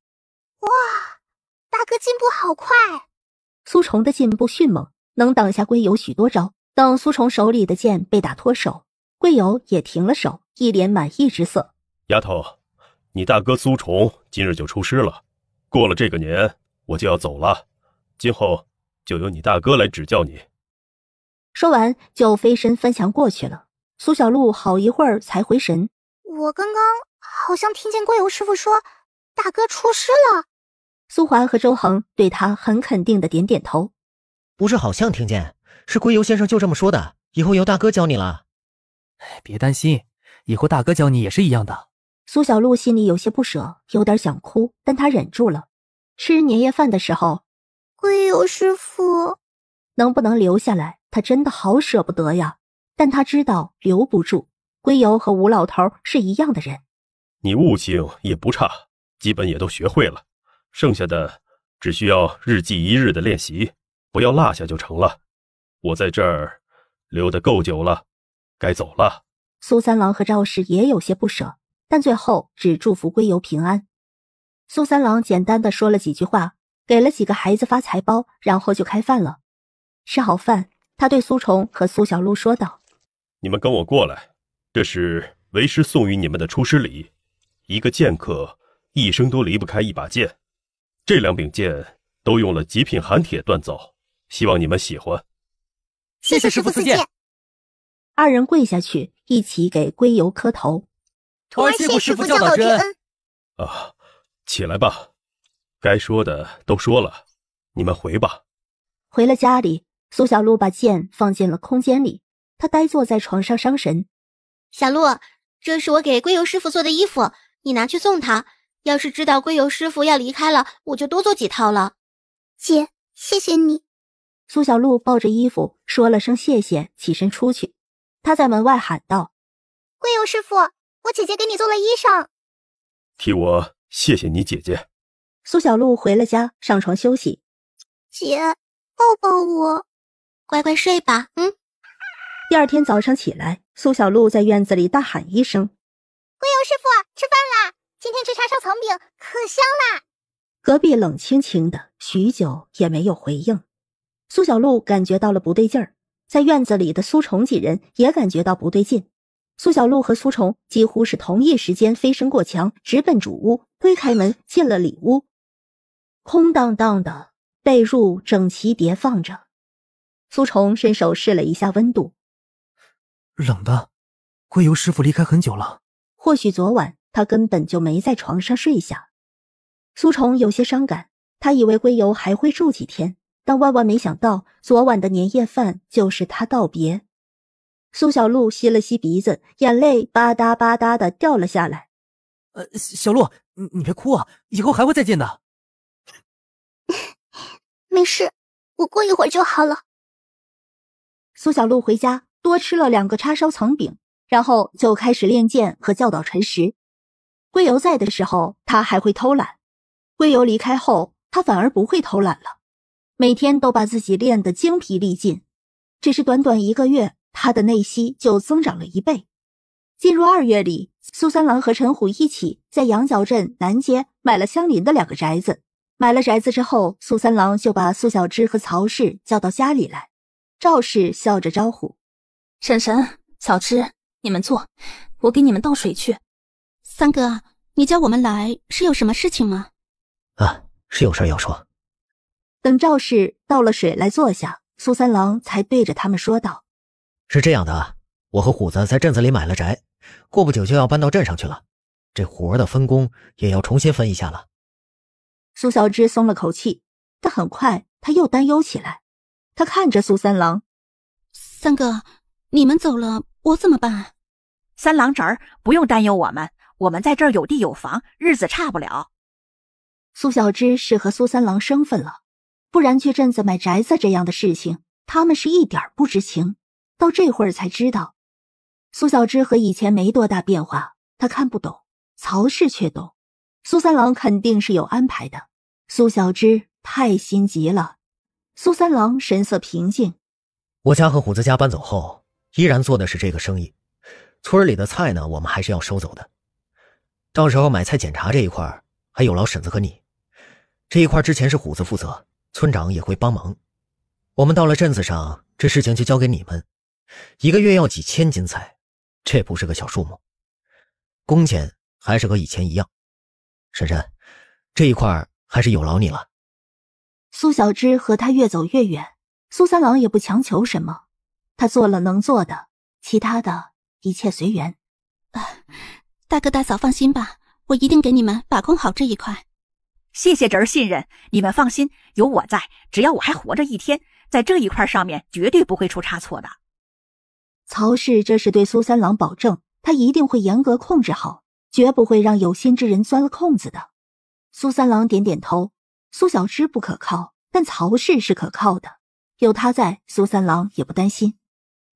哇，大哥进步好快！苏重的进步迅猛。能挡下龟友许多招，等苏重手里的剑被打脱手，龟友也停了手，一脸满意之色。丫头，你大哥苏重今日就出师了，过了这个年我就要走了，今后就由你大哥来指教你。说完就飞身翻墙过去了。苏小璐好一会儿才回神，我刚刚好像听见郭友师傅说，大哥出师了。苏华和周恒对他很肯定的点点头。不是，好像听见是龟游先生就这么说的。以后由大哥教你了。哎，别担心，以后大哥教你也是一样的。苏小璐心里有些不舍，有点想哭，但她忍住了。吃年夜饭的时候，龟游师傅能不能留下来？她真的好舍不得呀！但她知道留不住。龟游和吴老头是一样的人。你悟性也不差，基本也都学会了，剩下的只需要日记一日的练习。不要落下就成了，我在这儿留得够久了，该走了。苏三郎和赵氏也有些不舍，但最后只祝福归游平安。苏三郎简单的说了几句话，给了几个孩子发财包，然后就开饭了。吃好饭，他对苏重和苏小璐说道：“你们跟我过来，这是为师送予你们的出师礼。一个剑客一生都离不开一把剑，这两柄剑都用了极品寒铁锻造。”希望你们喜欢。谢谢师傅赐剑。二人跪下去，一起给龟游磕头。徒儿谢过师傅教导之恩。啊，起来吧，该说的都说了，你们回吧。回了家里，苏小璐把剑放进了空间里。她呆坐在床上伤神。小璐，这是我给龟游师傅做的衣服，你拿去送他。要是知道龟游师傅要离开了，我就多做几套了。姐，谢谢你。苏小璐抱着衣服，说了声谢谢，起身出去。她在门外喊道：“桂游师傅，我姐姐给你做了衣裳，替我谢谢你姐姐。”苏小璐回了家，上床休息。姐，抱抱我，乖乖睡吧。嗯。第二天早上起来，苏小璐在院子里大喊一声：“桂游师傅，吃饭啦！今天吃叉烧层饼，可香啦！”隔壁冷清清的，许久也没有回应。苏小璐感觉到了不对劲儿，在院子里的苏虫几人也感觉到不对劲。苏小璐和苏虫几乎是同一时间飞身过墙，直奔主屋，推开门进了里屋。空荡荡的，被褥整齐叠放着。苏虫伸手试了一下温度，冷的。龟游师傅离开很久了，或许昨晚他根本就没在床上睡下。苏虫有些伤感，他以为龟游还会住几天。但万万没想到，昨晚的年夜饭就是他道别。苏小璐吸了吸鼻子，眼泪吧嗒吧嗒的掉了下来。呃，小璐，你别哭啊，以后还会再见的。没事，我过一会儿就好了。苏小璐回家多吃了两个叉烧层饼，然后就开始练剑和教导陈实。归由在的时候，他还会偷懒；归由离开后，他反而不会偷懒了。每天都把自己练得精疲力尽，只是短短一个月，他的内息就增长了一倍。进入二月里，苏三郎和陈虎一起在羊角镇南街买了相邻的两个宅子。买了宅子之后，苏三郎就把苏小芝和曹氏叫到家里来。赵氏笑着招呼：“婶婶，小芝，你们坐，我给你们倒水去。”“三哥，你叫我们来是有什么事情吗？”“啊，是有事要说。”等赵氏倒了水来坐下，苏三郎才对着他们说道：“是这样的，我和虎子在镇子里买了宅，过不久就要搬到镇上去了，这活儿的分工也要重新分一下了。”苏小芝松了口气，但很快他又担忧起来。他看着苏三郎：“三哥，你们走了，我怎么办？”“三郎侄儿不用担忧，我们我们在这儿有地有房，日子差不了。”苏小芝是和苏三郎生分了。不然去镇子买宅子这样的事情，他们是一点不知情，到这会儿才知道。苏小芝和以前没多大变化，他看不懂，曹氏却懂。苏三郎肯定是有安排的。苏小芝太心急了。苏三郎神色平静：“我家和虎子家搬走后，依然做的是这个生意。村里的菜呢，我们还是要收走的。到时候买菜检查这一块，还有老婶子和你，这一块之前是虎子负责。”村长也会帮忙。我们到了镇子上，这事情就交给你们。一个月要几千斤菜，这不是个小数目。工钱还是和以前一样。婶婶，这一块还是有劳你了。苏小芝和他越走越远，苏三郎也不强求什么，他做了能做的，其他的一切随缘。大哥大嫂放心吧，我一定给你们把控好这一块。谢谢侄儿信任，你们放心，有我在，只要我还活着一天，在这一块上面绝对不会出差错的。曹氏这是对苏三郎保证，他一定会严格控制好，绝不会让有心之人钻了空子的。苏三郎点点头，苏小芝不可靠，但曹氏是可靠的，有他在，苏三郎也不担心。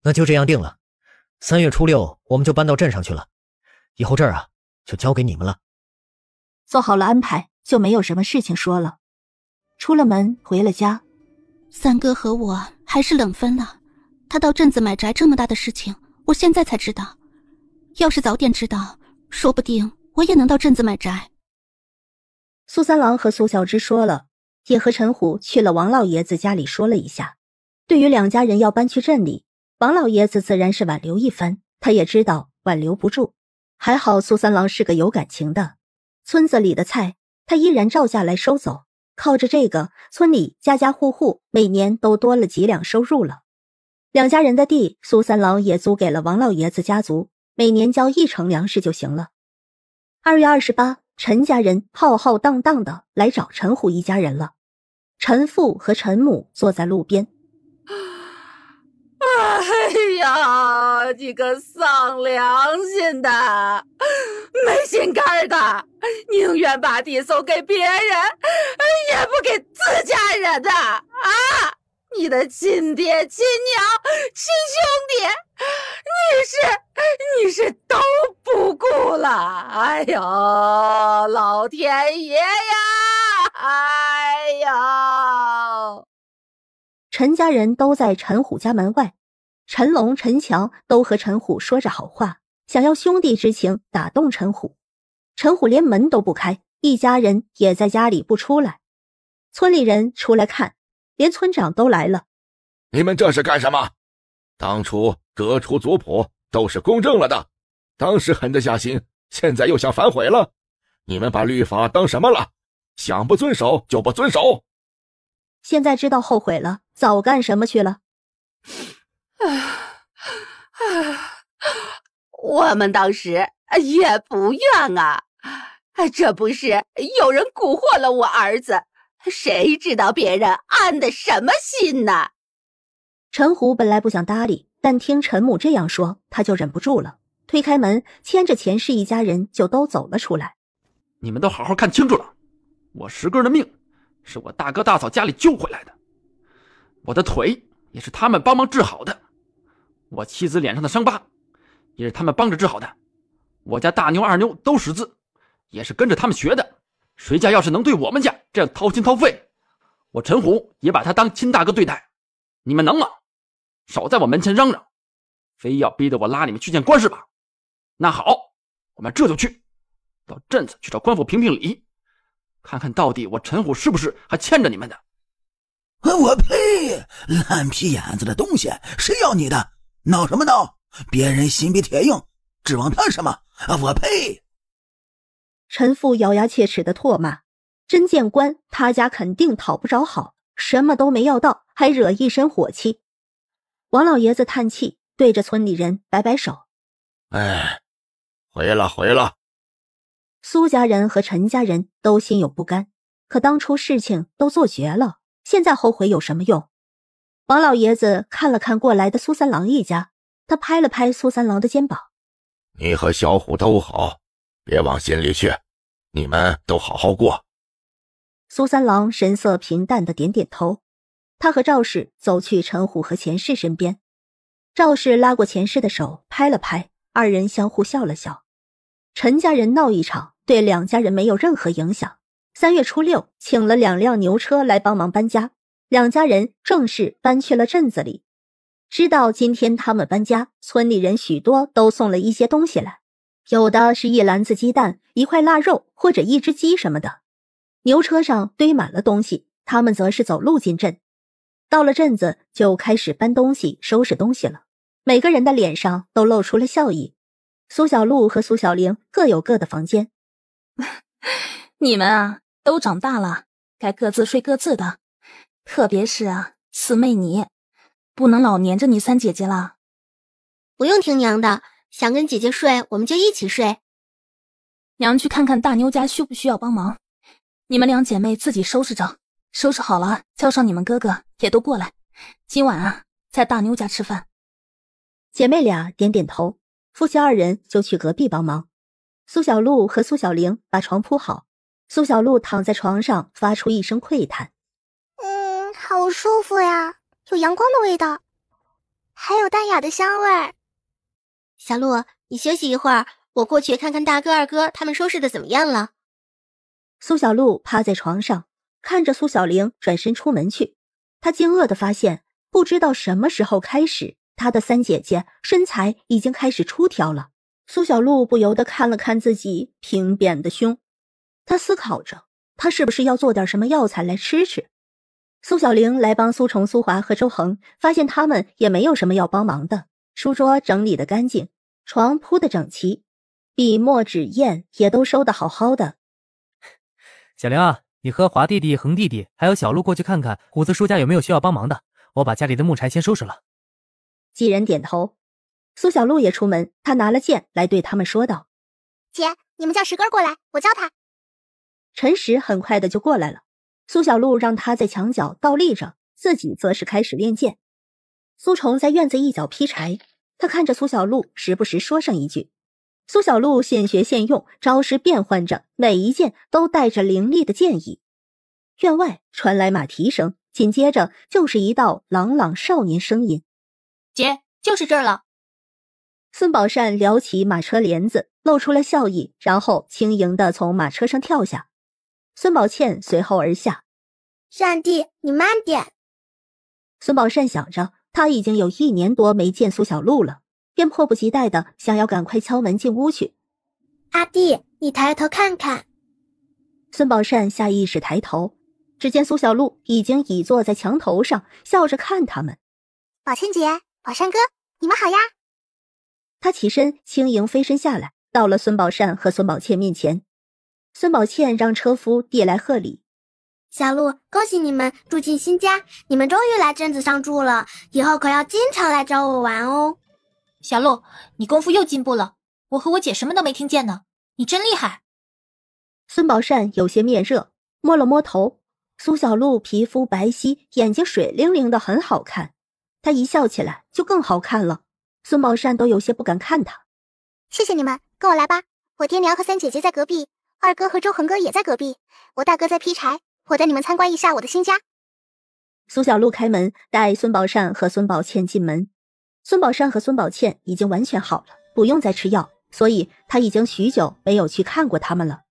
那就这样定了，三月初六我们就搬到镇上去了，以后这儿啊就交给你们了。做好了安排。就没有什么事情说了，出了门回了家，三哥和我还是冷分了。他到镇子买宅这么大的事情，我现在才知道。要是早点知道，说不定我也能到镇子买宅。苏三郎和苏小芝说了，也和陈虎去了王老爷子家里说了一下。对于两家人要搬去镇里，王老爷子自然是挽留一番。他也知道挽留不住，还好苏三郎是个有感情的，村子里的菜。他依然照价来收走，靠着这个，村里家家户户每年都多了几两收入了。两家人的地，苏三郎也租给了王老爷子家族，每年交一成粮食就行了。二月二十八，陈家人浩浩荡荡的来找陈虎一家人了。陈父和陈母坐在路边。哎呀，你个丧良心的、没心肝的，宁愿把地送给别人，也不给自家人的啊，你的亲爹、亲娘、亲兄弟，你是你是都不顾了！哎呦，老天爷呀！哎呦，陈家人都在陈虎家门外。陈龙、陈强都和陈虎说着好话，想要兄弟之情打动陈虎。陈虎连门都不开，一家人也在家里不出来。村里人出来看，连村长都来了。你们这是干什么？当初革除族谱都是公正了的，当时狠得下心，现在又想反悔了？你们把律法当什么了？想不遵守就不遵守？现在知道后悔了，早干什么去了？啊！我们当时也不怨啊，这不是有人蛊惑了我儿子？谁知道别人安的什么心呢？陈虎本来不想搭理，但听陈母这样说，他就忍不住了，推开门，牵着前世一家人就都走了出来。你们都好好看清楚了，我十哥的命是我大哥大嫂家里救回来的，我的腿也是他们帮忙治好的。我妻子脸上的伤疤，也是他们帮着治好的。我家大妞、二妞都识字，也是跟着他们学的。谁家要是能对我们家这样掏心掏肺，我陈虎也把他当亲大哥对待。你们能吗？少在我门前嚷嚷，非要逼得我拉你们去见官事吧？那好，我们这就去，到镇子去找官府评评理，看看到底我陈虎是不是还欠着你们的。我呸！烂皮眼子的东西，谁要你的？闹什么闹？别人心比铁硬，指望他什么？啊！我呸！陈父咬牙切齿的唾骂：“真见官，他家肯定讨不着好，什么都没要到，还惹一身火气。”王老爷子叹气，对着村里人摆摆手：“哎，回了，回了。”苏家人和陈家人都心有不甘，可当初事情都做绝了，现在后悔有什么用？王老爷子看了看过来的苏三郎一家，他拍了拍苏三郎的肩膀：“你和小虎都好，别往心里去，你们都好好过。”苏三郎神色平淡的点点头，他和赵氏走去陈虎和钱氏身边，赵氏拉过钱氏的手拍了拍，二人相互笑了笑。陈家人闹一场，对两家人没有任何影响。三月初六，请了两辆牛车来帮忙搬家。两家人正式搬去了镇子里。知道今天他们搬家，村里人许多都送了一些东西来，有的是一篮子鸡蛋，一块腊肉，或者一只鸡什么的。牛车上堆满了东西，他们则是走路进镇。到了镇子，就开始搬东西、收拾东西了。每个人的脸上都露出了笑意。苏小璐和苏小玲各有各的房间。你们啊，都长大了，该各自睡各自的。特别是啊，四妹你，不能老黏着你三姐姐了。不用听娘的，想跟姐姐睡，我们就一起睡。娘去看看大妞家需不需要帮忙，你们两姐妹自己收拾着，收拾好了叫上你们哥哥也都过来，今晚啊在大妞家吃饭。姐妹俩点点头，夫妻二人就去隔壁帮忙。苏小璐和苏小玲把床铺好，苏小璐躺在床上发出一声喟叹。好舒服呀，有阳光的味道，还有淡雅的香味儿。小鹿，你休息一会儿，我过去看看大哥、二哥他们收拾的怎么样了。苏小鹿趴在床上，看着苏小玲转身出门去。她惊愕地发现，不知道什么时候开始，她的三姐姐身材已经开始出挑了。苏小鹿不由得看了看自己平扁的胸，她思考着，她是不是要做点什么药材来吃吃？苏小玲来帮苏重、苏华和周恒，发现他们也没有什么要帮忙的。书桌整理的干净，床铺的整齐，笔墨纸砚也都收的好好的。小玲啊，你和华弟弟、恒弟弟还有小路过去看看，虎子叔家有没有需要帮忙的？我把家里的木柴先收拾了。几人点头，苏小路也出门，他拿了剑来对他们说道：“姐，你们叫石根过来，我教他。”陈石很快的就过来了。苏小璐让他在墙角倒立着，自己则是开始练剑。苏重在院子一角劈柴，他看着苏小璐，时不时说上一句。苏小璐现学现用，招式变换着，每一剑都带着凌厉的剑意。院外传来马蹄声，紧接着就是一道朗朗少年声音：“姐，就是这儿了。”孙宝善撩起马车帘子，露出了笑意，然后轻盈地从马车上跳下。孙宝倩随后而下，上帝，你慢点。孙宝善想着，他已经有一年多没见苏小璐了，便迫不及待的想要赶快敲门进屋去。阿弟，你抬头看看。孙宝善下意识抬头，只见苏小璐已经倚坐在墙头上，笑着看他们。宝倩姐，宝山哥，你们好呀。他起身轻盈飞身下来，到了孙宝善和孙宝倩面前。孙宝倩让车夫递来贺礼。小鹿，恭喜你们住进新家！你们终于来镇子上住了，以后可要经常来找我玩哦。小鹿，你功夫又进步了！我和我姐什么都没听见呢，你真厉害。孙宝善有些面热，摸了摸头。苏小鹿皮肤白皙，眼睛水灵灵的，很好看。她一笑起来就更好看了，孙宝善都有些不敢看她。谢谢你们，跟我来吧。我爹娘和三姐姐在隔壁。二哥和周恒哥也在隔壁，我大哥在劈柴。我带你们参观一下我的新家。苏小璐开门，带孙宝善和孙宝倩进门。孙宝善和孙宝倩已经完全好了，不用再吃药，所以他已经许久没有去看过他们了。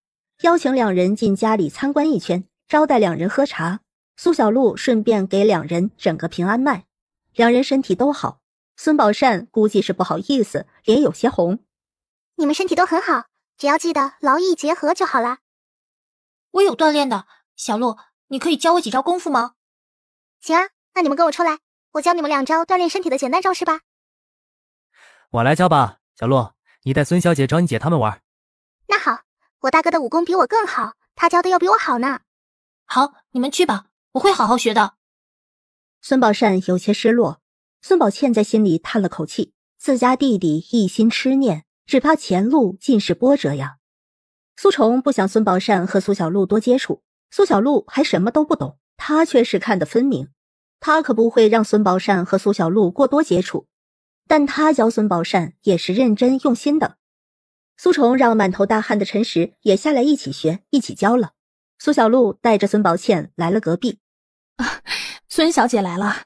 邀请两人进家里参观一圈，招待两人喝茶。苏小璐顺便给两人诊个平安脉，两人身体都好。孙宝善估计是不好意思，脸有些红。你们身体都很好。只要记得劳逸结合就好啦。我有锻炼的，小鹿，你可以教我几招功夫吗？行啊，那你们跟我出来，我教你们两招锻炼身体的简单招式吧。我来教吧，小鹿，你带孙小姐找你姐他们玩。那好，我大哥的武功比我更好，他教的要比我好呢。好，你们去吧，我会好好学的。孙宝善有些失落，孙宝倩在心里叹了口气，自家弟弟一心痴念。只怕前路尽是波折呀！苏重不想孙宝善和苏小璐多接触，苏小璐还什么都不懂，他却是看得分明。他可不会让孙宝善和苏小璐过多接触，但他教孙宝善也是认真用心的。苏重让满头大汗的陈实也下来一起学，一起教了。苏小璐带着孙宝倩来了隔壁，啊，孙小姐来了，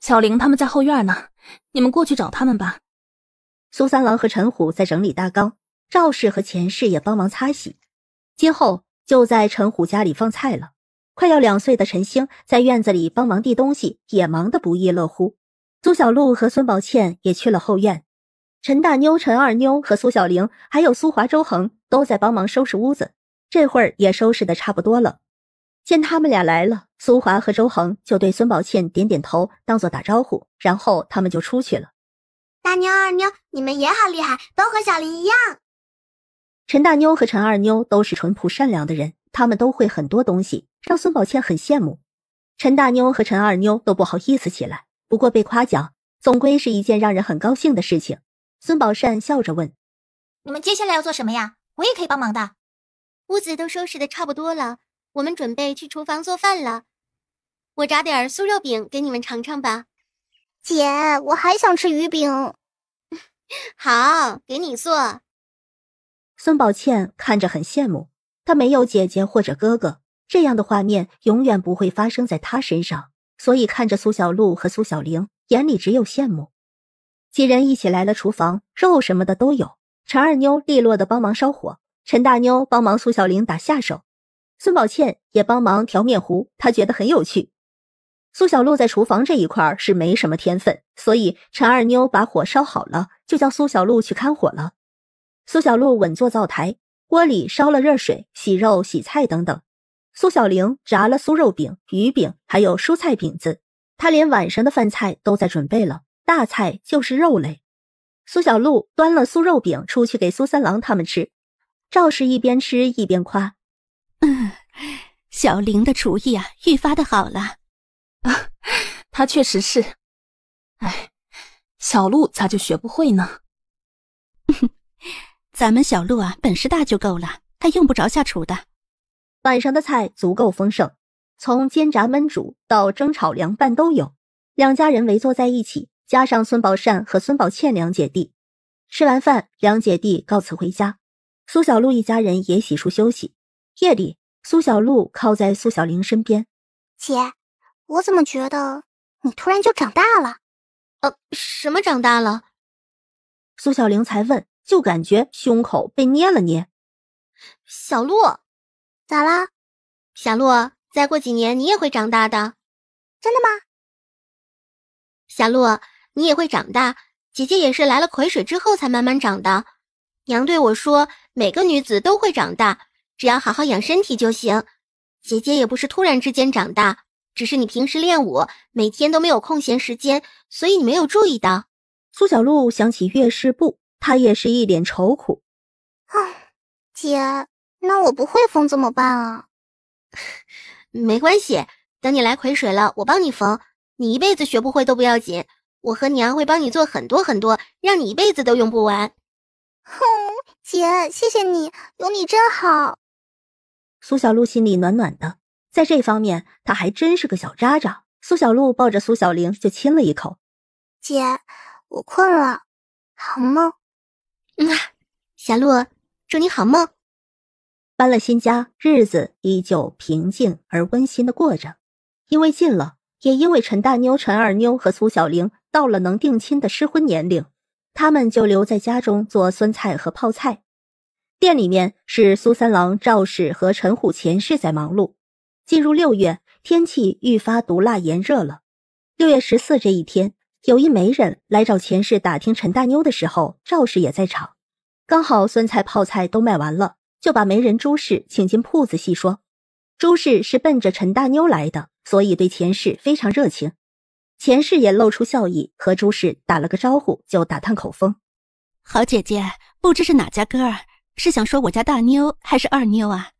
小玲他们在后院呢，你们过去找他们吧。苏三郎和陈虎在整理大缸，赵氏和钱氏也帮忙擦洗。今后就在陈虎家里放菜了。快要两岁的陈星在院子里帮忙递东西，也忙得不亦乐乎。苏小璐和孙宝倩也去了后院。陈大妞、陈二妞和苏小玲，还有苏华、周恒都在帮忙收拾屋子。这会儿也收拾的差不多了。见他们俩来了，苏华和周恒就对孙宝倩点点头，当做打招呼，然后他们就出去了。大妞、二妞，你们也好厉害，都和小林一样。陈大妞和陈二妞都是淳朴善良的人，他们都会很多东西，让孙宝倩很羡慕。陈大妞和陈二妞都不好意思起来，不过被夸奖总归是一件让人很高兴的事情。孙宝善笑着问：“你们接下来要做什么呀？我也可以帮忙的。屋子都收拾的差不多了，我们准备去厨房做饭了。我炸点酥肉饼给你们尝尝吧。”姐，我还想吃鱼饼。好，给你做。孙宝倩看着很羡慕，她没有姐姐或者哥哥，这样的画面永远不会发生在她身上，所以看着苏小璐和苏小玲，眼里只有羡慕。几人一起来了厨房，肉什么的都有。陈二妞利落的帮忙烧火，陈大妞帮忙苏小玲打下手，孙宝倩也帮忙调面糊，她觉得很有趣。苏小璐在厨房这一块是没什么天分，所以陈二妞把火烧好了，就叫苏小璐去看火了。苏小璐稳坐灶台，锅里烧了热水，洗肉、洗菜等等。苏小玲炸了酥肉饼、鱼饼，还有蔬菜饼子，她连晚上的饭菜都在准备了。大菜就是肉类。苏小璐端了酥肉饼出去给苏三郎他们吃。赵氏一边吃一边夸：“嗯，小玲的厨艺啊，愈发的好了。”啊，他确实是，哎，小鹿咋就学不会呢？咱们小鹿啊，本事大就够了，他用不着下厨的。晚上的菜足够丰盛，从煎炸焖煮到蒸炒凉拌都有。两家人围坐在一起，加上孙宝善和孙宝倩两姐弟，吃完饭，两姐弟告辞回家。苏小璐一家人也洗漱休息。夜里，苏小璐靠在苏小玲身边，姐。我怎么觉得你突然就长大了？呃，什么长大了？苏小玲才问，就感觉胸口被捏了捏。小鹿，咋了？小鹿，再过几年你也会长大的，真的吗？小鹿，你也会长大。姐姐也是来了葵水之后才慢慢长的。娘对我说，每个女子都会长大，只要好好养身体就行。姐姐也不是突然之间长大。只是你平时练武，每天都没有空闲时间，所以你没有注意到。苏小璐想起月事部，她也是一脸愁苦。啊，姐，那我不会缝怎么办啊？没关系，等你来葵水了，我帮你缝。你一辈子学不会都不要紧，我和娘会帮你做很多很多，让你一辈子都用不完。哼，姐，谢谢你，有你真好。苏小璐心里暖暖的。在这方面，他还真是个小渣渣。苏小璐抱着苏小玲就亲了一口：“姐，我困了，好梦。”“嗯，小璐，祝你好梦。”搬了新家，日子依旧平静而温馨的过着。因为近了，也因为陈大妞、陈二妞和苏小玲到了能定亲的适婚年龄，他们就留在家中做酸菜和泡菜。店里面是苏三郎、赵氏和陈虎前世在忙碌。进入六月，天气愈发毒辣炎热了。六月十四这一天，有一媒人来找钱氏打听陈大妞的时候，赵氏也在场。刚好酸菜泡菜都卖完了，就把媒人朱氏请进铺子细说。朱氏是奔着陈大妞来的，所以对钱氏非常热情。钱氏也露出笑意，和朱氏打了个招呼，就打探口风：“好姐姐，不知是哪家哥儿，是想说我家大妞还是二妞啊？”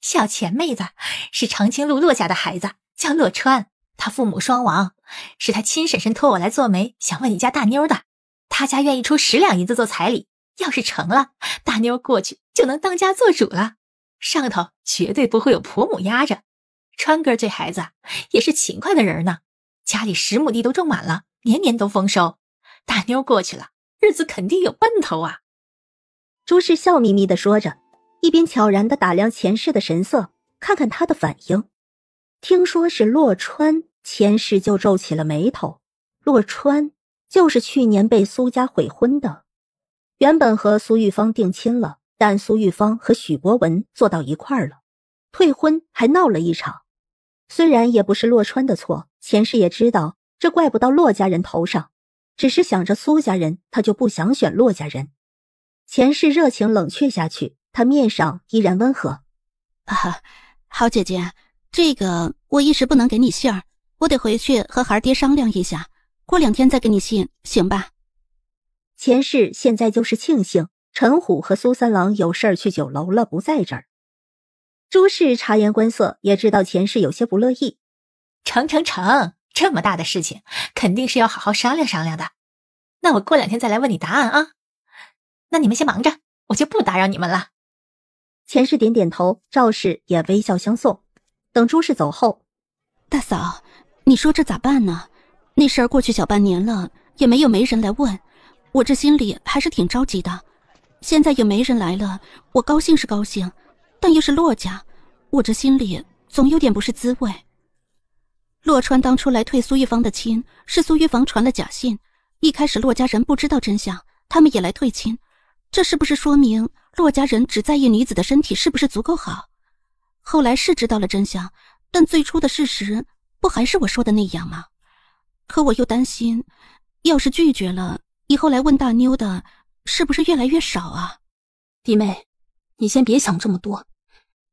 小钱妹子是长青路洛家的孩子，叫洛川。他父母双亡，是他亲婶婶托我来做媒，想问你家大妞的。他家愿意出十两银子做彩礼，要是成了，大妞过去就能当家做主了，上头绝对不会有婆母压着。川哥这孩子也是勤快的人呢，家里十亩地都种满了，年年都丰收。大妞过去了，日子肯定有奔头啊。朱氏笑眯眯地说着。一边悄然地打量前世的神色，看看他的反应。听说是洛川，前世就皱起了眉头。洛川就是去年被苏家悔婚的，原本和苏玉芳定亲了，但苏玉芳和许博文坐到一块儿了，退婚还闹了一场。虽然也不是洛川的错，前世也知道这怪不到洛家人头上，只是想着苏家人，他就不想选洛家人。前世热情冷却下去。他面上依然温和，啊，好姐姐，这个我一时不能给你信儿，我得回去和孩儿爹商量一下，过两天再给你信，行吧？钱氏现在就是庆幸陈虎和苏三郎有事儿去酒楼了，不在这儿。朱氏察言观色，也知道钱氏有些不乐意。成成成，这么大的事情，肯定是要好好商量商量的。那我过两天再来问你答案啊。那你们先忙着，我就不打扰你们了。钱氏点点头，赵氏也微笑相送。等朱氏走后，大嫂，你说这咋办呢？那事儿过去小半年了，也没有没人来问，我这心里还是挺着急的。现在也没人来了，我高兴是高兴，但又是洛家，我这心里总有点不是滋味。洛川当初来退苏玉芳的亲，是苏玉芳传了假信。一开始洛家人不知道真相，他们也来退亲，这是不是说明？骆家人只在意女子的身体是不是足够好，后来是知道了真相，但最初的事实不还是我说的那样吗？可我又担心，要是拒绝了，以后来问大妞的，是不是越来越少啊？弟妹，你先别想这么多，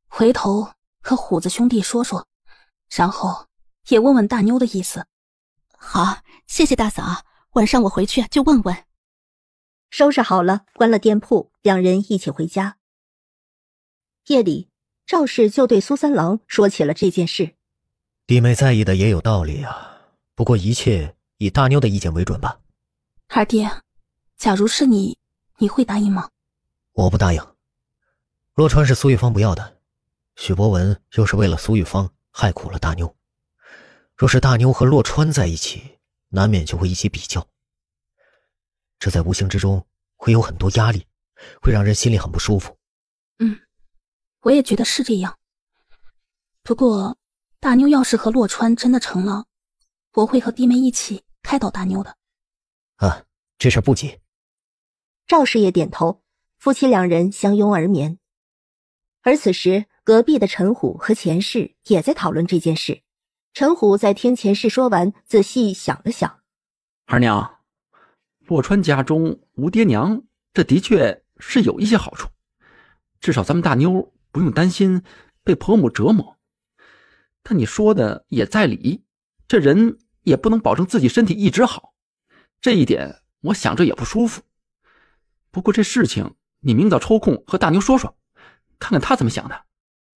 回头和虎子兄弟说说，然后也问问大妞的意思。好，谢谢大嫂，晚上我回去就问问。收拾好了，关了店铺，两人一起回家。夜里，赵氏就对苏三郎说起了这件事。弟妹在意的也有道理啊，不过一切以大妞的意见为准吧。二爹，假如是你，你会答应吗？我不答应。洛川是苏玉芳不要的，许博文又是为了苏玉芳，害苦了大妞。若是大妞和洛川在一起，难免就会一起比较。这在无形之中会有很多压力，会让人心里很不舒服。嗯，我也觉得是这样。不过大妞要是和洛川真的成了，我会和弟妹一起开导大妞的。啊，这事不急。赵师爷点头，夫妻两人相拥而眠。而此时，隔壁的陈虎和钱氏也在讨论这件事。陈虎在听钱氏说完，仔细想了想：“二娘。”洛川家中无爹娘，这的确是有一些好处，至少咱们大妞不用担心被婆母折磨。但你说的也在理，这人也不能保证自己身体一直好，这一点我想着也不舒服。不过这事情你明早抽空和大妞说说，看看她怎么想的。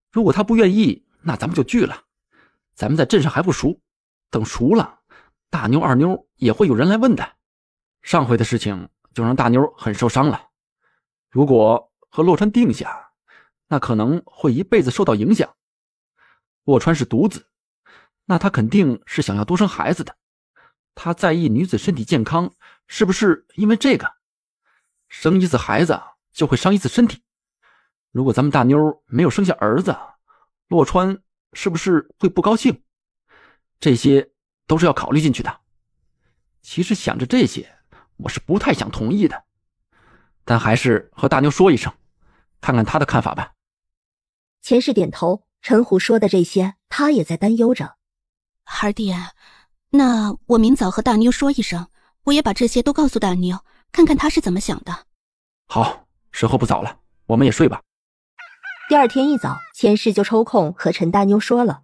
如果她不愿意，那咱们就拒了。咱们在镇上还不熟，等熟了，大妞、二妞也会有人来问的。上回的事情就让大妞很受伤了。如果和洛川定下，那可能会一辈子受到影响。洛川是独子，那他肯定是想要多生孩子的。他在意女子身体健康，是不是因为这个？生一次孩子就会伤一次身体。如果咱们大妞没有生下儿子，洛川是不是会不高兴？这些都是要考虑进去的。其实想着这些。我是不太想同意的，但还是和大妞说一声，看看她的看法吧。钱氏点头。陈虎说的这些，他也在担忧着。孩爹，那我明早和大妞说一声，我也把这些都告诉大妞，看看她是怎么想的。好，时候不早了，我们也睡吧。第二天一早，钱氏就抽空和陈大妞说了。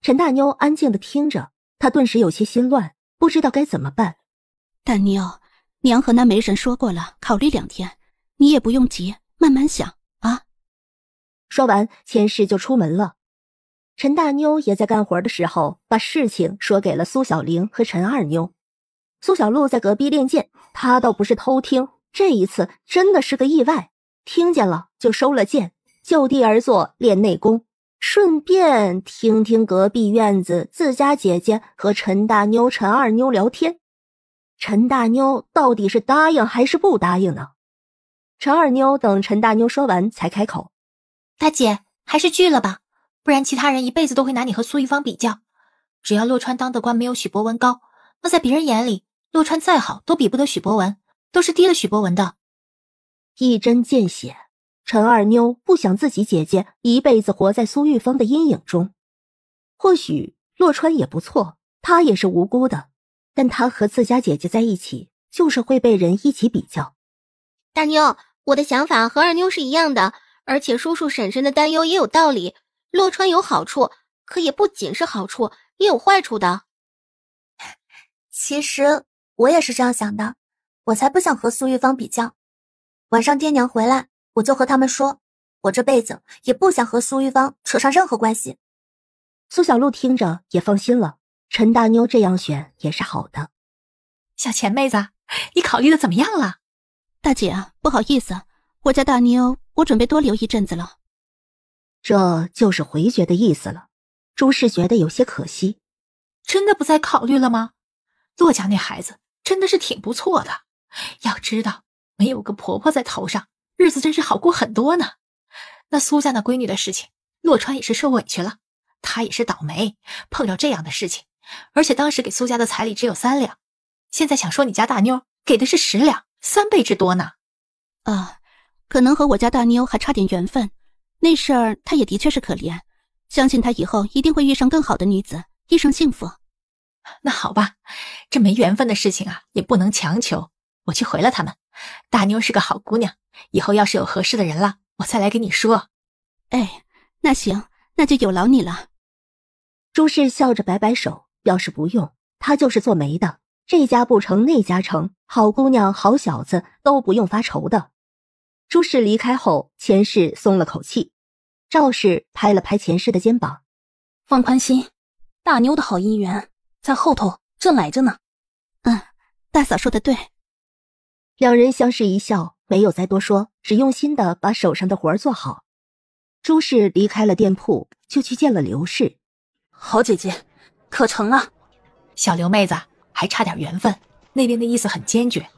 陈大妞安静的听着，她顿时有些心乱，不知道该怎么办。大妞。娘和那媒人说过了，考虑两天，你也不用急，慢慢想啊。说完，千氏就出门了。陈大妞也在干活的时候把事情说给了苏小玲和陈二妞。苏小璐在隔壁练剑，她倒不是偷听，这一次真的是个意外，听见了就收了剑，就地而坐练内功，顺便听听隔壁院子自家姐姐和陈大妞、陈二妞聊天。陈大妞到底是答应还是不答应呢？陈二妞等陈大妞说完才开口：“大姐，还是拒了吧，不然其他人一辈子都会拿你和苏玉芳比较。只要洛川当的官没有许博文高，那在别人眼里，洛川再好都比不得许博文，都是低了许博文的。”一针见血。陈二妞不想自己姐姐一辈子活在苏玉芳的阴影中。或许洛川也不错，他也是无辜的。但他和自家姐姐在一起，就是会被人一起比较。大妞，我的想法和二妞是一样的，而且叔叔婶婶的担忧也有道理。洛川有好处，可也不仅是好处，也有坏处的。其实我也是这样想的，我才不想和苏玉芳比较。晚上爹娘回来，我就和他们说，我这辈子也不想和苏玉芳扯上任何关系。苏小璐听着也放心了。陈大妞这样选也是好的，小钱妹子，你考虑的怎么样了？大姐，不好意思，我家大妞，我准备多留一阵子了，这就是回绝的意思了。朱氏觉得有些可惜，真的不再考虑了吗？洛家那孩子真的是挺不错的，要知道没有个婆婆在头上，日子真是好过很多呢。那苏家那闺女的事情，洛川也是受委屈了，他也是倒霉，碰到这样的事情。而且当时给苏家的彩礼只有三两，现在想说你家大妞给的是十两，三倍之多呢。啊，可能和我家大妞还差点缘分，那事儿她也的确是可怜，相信她以后一定会遇上更好的女子，一生幸福。那好吧，这没缘分的事情啊，也不能强求。我去回了他们，大妞是个好姑娘，以后要是有合适的人了，我再来给你说。哎，那行，那就有劳你了。朱氏笑着摆摆手。要是不用他，就是做媒的。这家不成，那家成，好姑娘、好小子都不用发愁的。朱氏离开后，钱氏松了口气。赵氏拍了拍钱氏的肩膀，放宽心，大妞的好姻缘在后头正来着呢。嗯，大嫂说的对。两人相视一笑，没有再多说，只用心的把手上的活儿做好。朱氏离开了店铺，就去见了刘氏。好姐姐。可成啊，小刘妹子还差点缘分。那边的意思很坚决，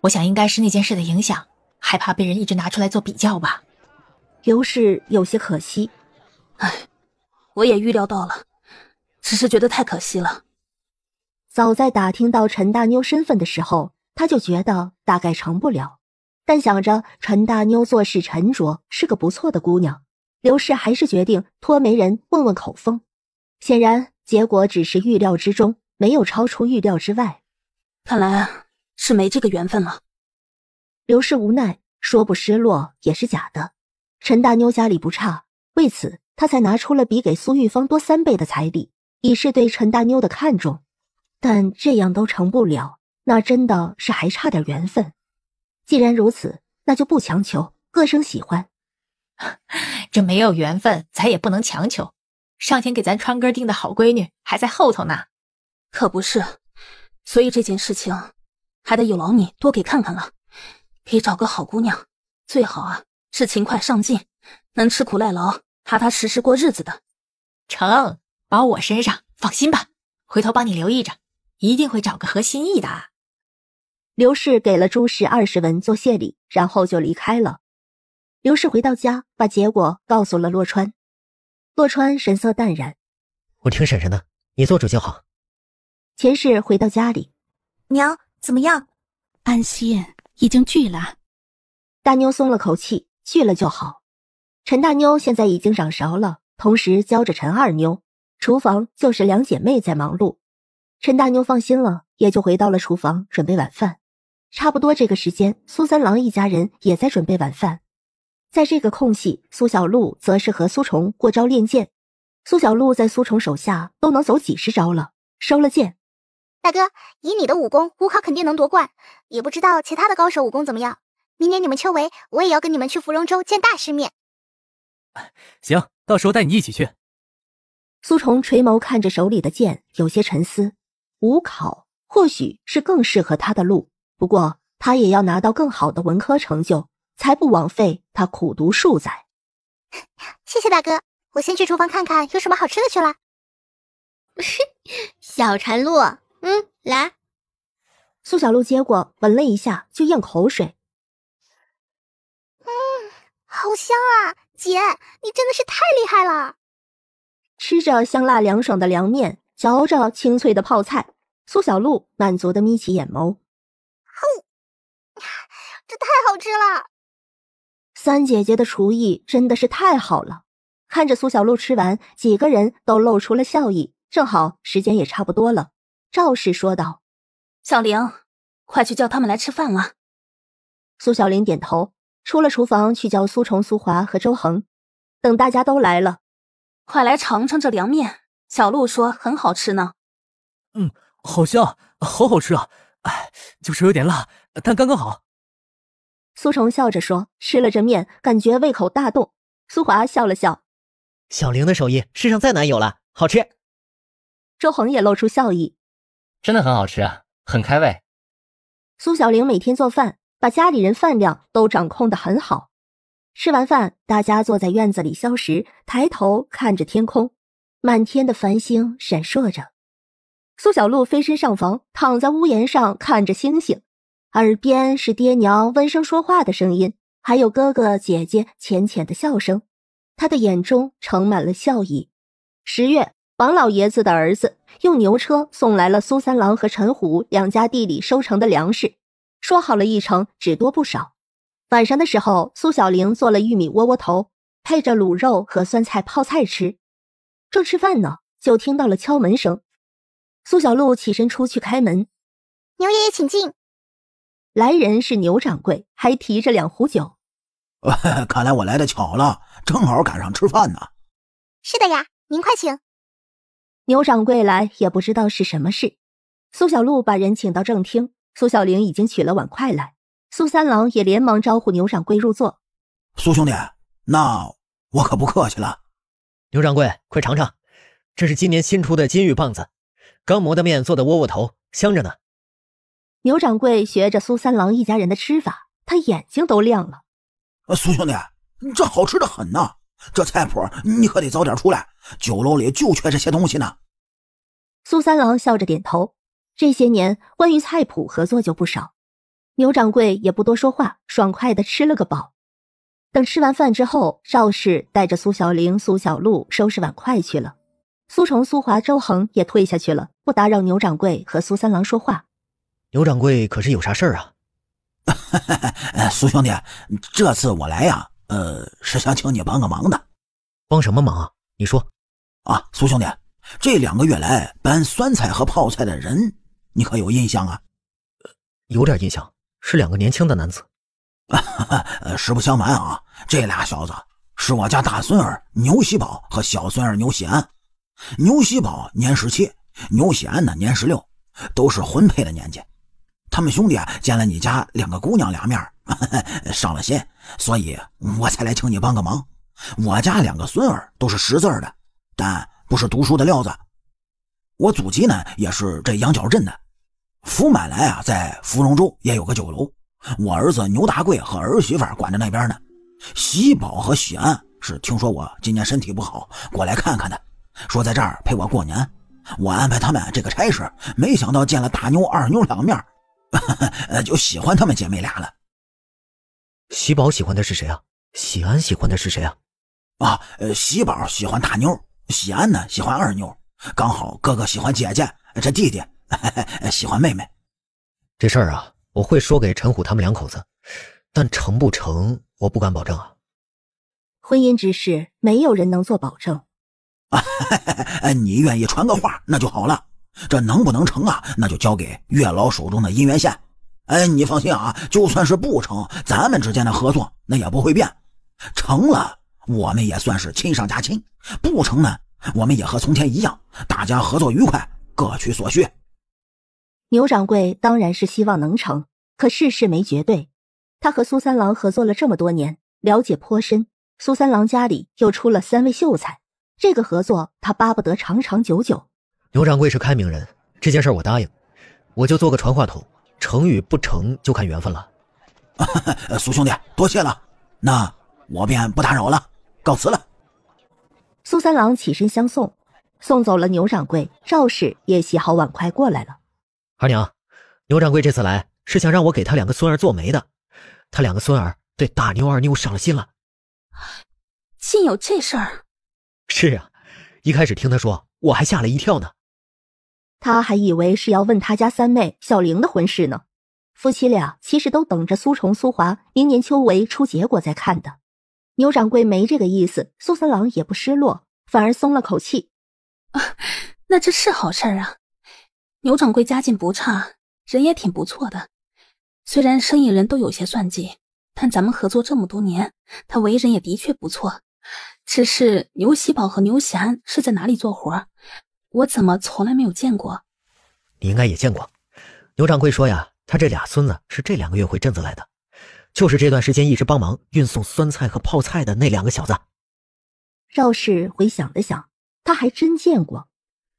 我想应该是那件事的影响，害怕被人一直拿出来做比较吧。刘氏有些可惜，哎，我也预料到了，只是觉得太可惜了。早在打听到陈大妞身份的时候，他就觉得大概成不了，但想着陈大妞做事沉着，是个不错的姑娘，刘氏还是决定托媒人问问口风。显然。结果只是预料之中，没有超出预料之外。看来是没这个缘分了。刘氏无奈，说不失落也是假的。陈大妞家里不差，为此他才拿出了比给苏玉芳多三倍的彩礼，以示对陈大妞的看重。但这样都成不了，那真的是还差点缘分。既然如此，那就不强求，各生喜欢。这没有缘分，咱也不能强求。上天给咱川哥定的好闺女还在后头呢，可不是，所以这件事情还得有劳你多给看看了，给找个好姑娘，最好啊是勤快上进，能吃苦耐劳，踏踏实实过日子的。成，包我身上，放心吧，回头帮你留意着，一定会找个合心意的。刘氏给了朱氏二十文做谢礼，然后就离开了。刘氏回到家，把结果告诉了洛川。洛川神色淡然，我听婶婶的，你做主就好。前世回到家里，娘怎么样？安心已经聚了。大妞松了口气，聚了就好。陈大妞现在已经掌勺了，同时教着陈二妞。厨房就是两姐妹在忙碌。陈大妞放心了，也就回到了厨房准备晚饭。差不多这个时间，苏三郎一家人也在准备晚饭。在这个空隙，苏小璐则是和苏重过招练剑。苏小璐在苏重手下都能走几十招了，收了剑。大哥，以你的武功，武考肯定能夺冠。也不知道其他的高手武功怎么样。明年你们秋闱，我也要跟你们去芙蓉州见大世面。行，到时候带你一起去。苏重垂眸看着手里的剑，有些沉思。武考或许是更适合他的路，不过他也要拿到更好的文科成就。才不枉费他苦读数载。谢谢大哥，我先去厨房看看有什么好吃的去了。小馋鹿，嗯，来。苏小鹿接过，闻了一下，就咽口水。嗯，好香啊！姐，你真的是太厉害了。吃着香辣凉爽的凉面，嚼着清脆的泡菜，苏小鹿满足的眯起眼眸。哦，这太好吃了！三姐姐的厨艺真的是太好了，看着苏小璐吃完，几个人都露出了笑意。正好时间也差不多了，赵氏说道：“小玲，快去叫他们来吃饭了。”苏小玲点头，出了厨房去叫苏重、苏华和周恒。等大家都来了，快来尝尝这凉面。小璐说：“很好吃呢。”嗯，好香，好好吃啊！哎，就是有点辣，但刚刚好。苏重笑着说：“吃了这面，感觉胃口大动。”苏华笑了笑：“小玲的手艺，世上再难有了，好吃。”周恒也露出笑意：“真的很好吃啊，很开胃。”苏小玲每天做饭，把家里人饭量都掌控的很好。吃完饭，大家坐在院子里消食，抬头看着天空，满天的繁星闪烁着。苏小璐飞身上房，躺在屋檐上看着星星。耳边是爹娘温声说话的声音，还有哥哥姐姐浅浅的笑声，他的眼中盛满了笑意。十月，王老爷子的儿子用牛车送来了苏三郎和陈虎两家地里收成的粮食，说好了一成，只多不少。晚上的时候，苏小玲做了玉米窝窝头，配着卤肉和酸菜泡菜吃。正吃饭呢，就听到了敲门声。苏小璐起身出去开门，牛爷爷请进。来人是牛掌柜，还提着两壶酒。看来我来的巧了，正好赶上吃饭呢。是的呀，您快请。牛掌柜来也不知道是什么事。苏小璐把人请到正厅，苏小玲已经取了碗筷来，苏三郎也连忙招呼牛掌柜入座。苏兄弟，那我可不客气了。牛掌柜，快尝尝，这是今年新出的金玉棒子，刚磨的面做的窝窝头，香着呢。牛掌柜学着苏三郎一家人的吃法，他眼睛都亮了。苏兄弟，这好吃的很呢，这菜谱你可得早点出来，酒楼里就缺这些东西呢。苏三郎笑着点头，这些年关于菜谱合作就不少。牛掌柜也不多说话，爽快的吃了个饱。等吃完饭之后，邵氏带着苏小玲、苏小璐收拾碗筷去了，苏崇、苏华、周恒也退下去了，不打扰牛掌柜和苏三郎说话。刘掌柜可是有啥事儿啊？苏兄弟，这次我来呀，呃，是想请你帮个忙的。帮什么忙啊？你说。啊，苏兄弟，这两个月来搬酸菜和泡菜的人，你可有印象啊？有点印象，是两个年轻的男子。实不相瞒啊，这俩小子是我家大孙儿牛喜宝和小孙儿牛喜安。牛喜宝年十七，牛喜安呢年十六，都是婚配的年纪。他们兄弟啊，见了你家两个姑娘俩面，上了心，所以我才来请你帮个忙。我家两个孙儿都是识字的，但不是读书的料子。我祖籍呢，也是这羊角镇的。福满来啊，在芙蓉洲也有个酒楼，我儿子牛大贵和儿媳妇管着那边呢。喜宝和喜安是听说我今年身体不好，过来看看的，说在这儿陪我过年。我安排他们这个差事，没想到见了大妞、二妞两面。就喜欢她们姐妹俩了。喜宝喜欢的是谁啊？喜安喜欢的是谁啊？啊，喜宝喜欢大妞，喜安呢喜欢二妞。刚好哥哥喜欢姐姐，这弟弟 喜欢妹妹。这事儿啊，我会说给陈虎他们两口子，但成不成我不敢保证啊。婚姻之事，没有人能做保证。啊，你愿意传个话，那就好了。这能不能成啊？那就交给月老手中的姻缘线。哎，你放心啊，就算是不成，咱们之间的合作那也不会变。成了，我们也算是亲上加亲；不成呢，我们也和从前一样，大家合作愉快，各取所需。牛掌柜当然是希望能成，可事事没绝对。他和苏三郎合作了这么多年，了解颇深。苏三郎家里又出了三位秀才，这个合作他巴不得长长久久。牛掌柜是开明人，这件事我答应，我就做个传话筒，成与不成就看缘分了。苏兄弟，多谢了，那我便不打扰了，告辞了。苏三郎起身相送，送走了牛掌柜。赵氏也洗好碗筷过来了。二娘，牛掌柜这次来是想让我给他两个孙儿做媒的，他两个孙儿对大妞、二妞上了心了。竟有这事儿？是啊，一开始听他说，我还吓了一跳呢。他还以为是要问他家三妹小玲的婚事呢，夫妻俩其实都等着苏重苏华明年秋闱出结果再看的。牛掌柜没这个意思，苏三郎也不失落，反而松了口气。啊，那这是好事儿啊！牛掌柜家境不差，人也挺不错的。虽然生意人都有些算计，但咱们合作这么多年，他为人也的确不错。只是牛喜宝和牛喜安是在哪里做活？我怎么从来没有见过？你应该也见过。牛掌柜说呀，他这俩孙子是这两个月回镇子来的，就是这段时间一直帮忙运送酸菜和泡菜的那两个小子。赵氏回想了想，他还真见过。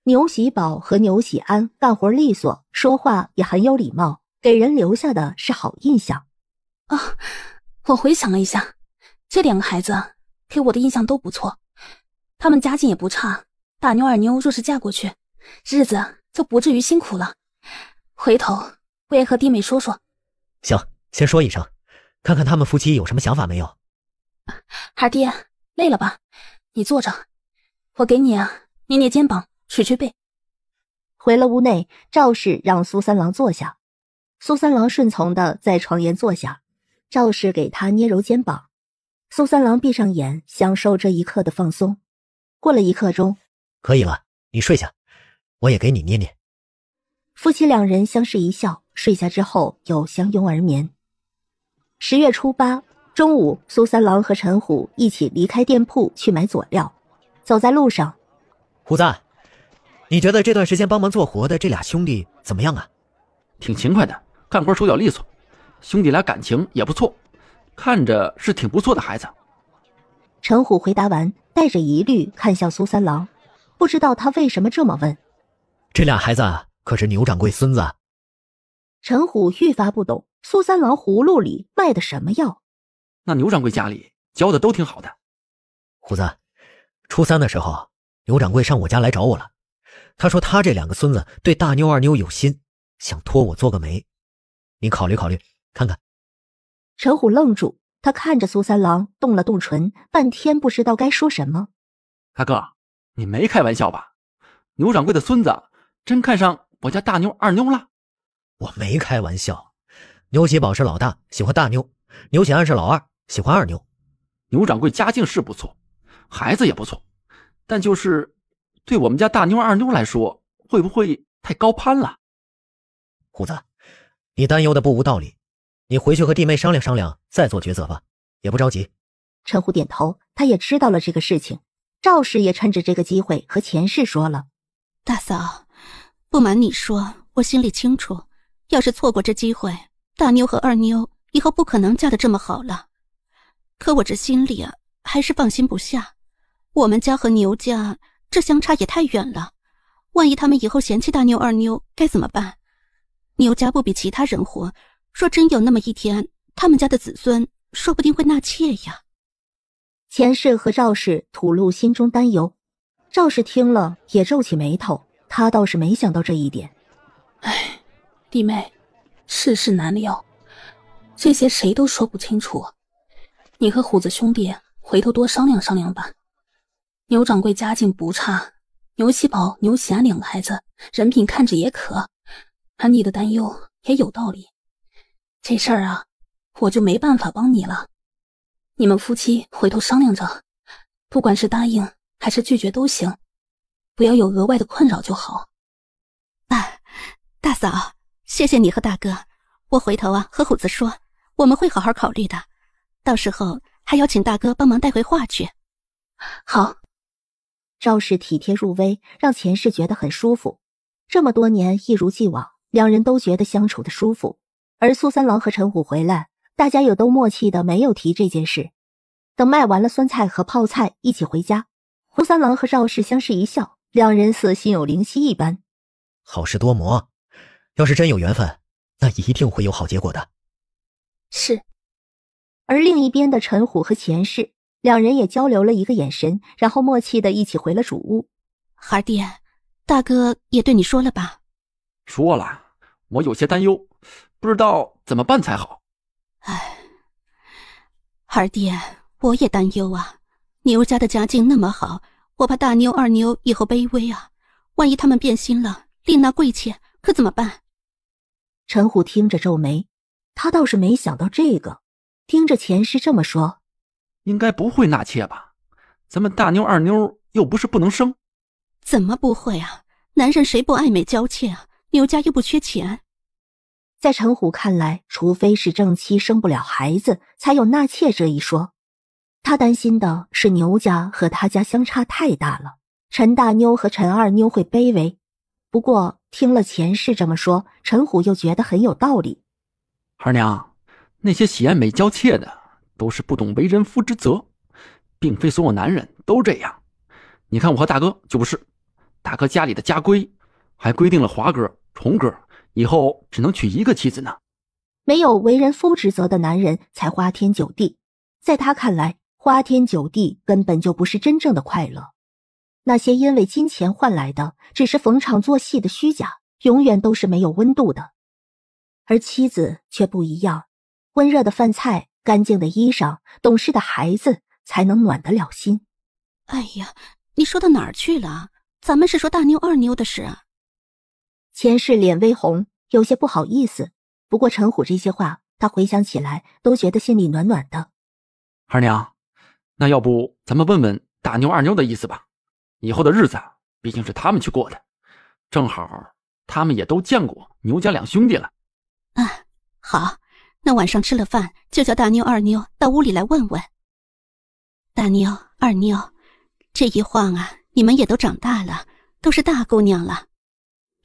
牛喜宝和牛喜安干活利索，说话也很有礼貌，给人留下的是好印象。啊，我回想了一下，这两个孩子给我的印象都不错，他们家境也不差。大妞二妞若是嫁过去，日子就不至于辛苦了。回头我也和弟妹说说。行，先说一声，看看他们夫妻有什么想法没有。二爹累了吧？你坐着，我给你啊捏捏肩膀，捶捶背。回了屋内，赵氏让苏三郎坐下。苏三郎顺从的在床沿坐下，赵氏给他捏揉肩膀。苏三郎闭上眼，享受这一刻的放松。过了一刻钟。可以了，你睡下，我也给你捏捏。夫妻两人相视一笑，睡下之后又相拥而眠。十月初八中午，苏三郎和陈虎一起离开店铺去买佐料。走在路上，虎子，你觉得这段时间帮忙做活的这俩兄弟怎么样啊？挺勤快的，干活手脚利索，兄弟俩感情也不错，看着是挺不错的孩子。陈虎回答完，带着疑虑看向苏三郎。不知道他为什么这么问，这俩孩子可是牛掌柜孙子。陈虎愈发不懂苏三郎葫芦里卖的什么药。那牛掌柜家里教的都挺好的。虎子，初三的时候，牛掌柜上我家来找我了。他说他这两个孙子对大妞、二妞有心，想托我做个媒。你考虑考虑，看看。陈虎愣住，他看着苏三郎，动了动唇，半天不知道该说什么。大哥。你没开玩笑吧？牛掌柜的孙子真看上我家大妞、二妞了？我没开玩笑。牛喜宝是老大，喜欢大妞；牛喜安是老二，喜欢二妞。牛掌柜家境是不错，孩子也不错，但就是对我们家大妞、二妞来说，会不会太高攀了？虎子，你担忧的不无道理。你回去和弟妹商量商量，再做抉择吧，也不着急。陈虎点头，他也知道了这个事情。赵氏也趁着这个机会和钱氏说了：“大嫂，不瞒你说，我心里清楚，要是错过这机会，大妞和二妞以后不可能嫁的这么好了。可我这心里啊，还是放心不下。我们家和牛家这相差也太远了，万一他们以后嫌弃大妞、二妞，该怎么办？牛家不比其他人活，若真有那么一天，他们家的子孙说不定会纳妾呀。”钱氏和赵氏吐露心中担忧，赵氏听了也皱起眉头。他倒是没想到这一点。哎，弟妹，世事难料，这些谁都说不清楚。你和虎子兄弟回头多商量商量吧。牛掌柜家境不差，牛喜宝、牛喜安两个孩子人品看着也可，而你的担忧也有道理。这事儿啊，我就没办法帮你了。你们夫妻回头商量着，不管是答应还是拒绝都行，不要有额外的困扰就好。哎，大嫂，谢谢你和大哥，我回头啊和虎子说，我们会好好考虑的。到时候还要请大哥帮忙带回话去。好，赵氏体贴入微，让前世觉得很舒服。这么多年一如既往，两人都觉得相处的舒服。而苏三郎和陈虎回来。大家也都默契的没有提这件事，等卖完了酸菜和泡菜，一起回家。胡三郎和赵氏相视一笑，两人似心有灵犀一般。好事多磨，要是真有缘分，那一定会有好结果的。是。而另一边的陈虎和钱氏两人也交流了一个眼神，然后默契的一起回了主屋。孩儿爹，大哥也对你说了吧？说了，我有些担忧，不知道怎么办才好。哎，二弟，我也担忧啊。牛家的家境那么好，我怕大妞、二妞以后卑微啊。万一他们变心了，另纳贵妾，可怎么办？陈虎听着皱眉，他倒是没想到这个。听着钱师这么说，应该不会纳妾吧？咱们大妞、二妞又不是不能生。怎么不会啊？男人谁不爱美娇妾啊？牛家又不缺钱。在陈虎看来，除非是正妻生不了孩子，才有纳妾这一说。他担心的是牛家和他家相差太大了，陈大妞和陈二妞会卑微。不过听了前世这么说，陈虎又觉得很有道理。二娘，那些喜爱美娇妾的，都是不懂为人夫之责，并非所有男人都这样。你看我和大哥就不是，大哥家里的家规，还规定了华哥、重哥。以后只能娶一个妻子呢。没有为人夫职责的男人才花天酒地，在他看来，花天酒地根本就不是真正的快乐。那些因为金钱换来的，只是逢场作戏的虚假，永远都是没有温度的。而妻子却不一样，温热的饭菜、干净的衣裳、懂事的孩子，才能暖得了心。哎呀，你说到哪儿去了？咱们是说大妞、二妞的事。啊。前世脸微红，有些不好意思。不过陈虎这些话，他回想起来都觉得心里暖暖的。二娘，那要不咱们问问大妞、二妞的意思吧？以后的日子毕竟是他们去过的，正好他们也都见过牛家两兄弟了。啊，好，那晚上吃了饭，就叫大妞、二妞到屋里来问问。大妞、二妞，这一晃啊，你们也都长大了，都是大姑娘了。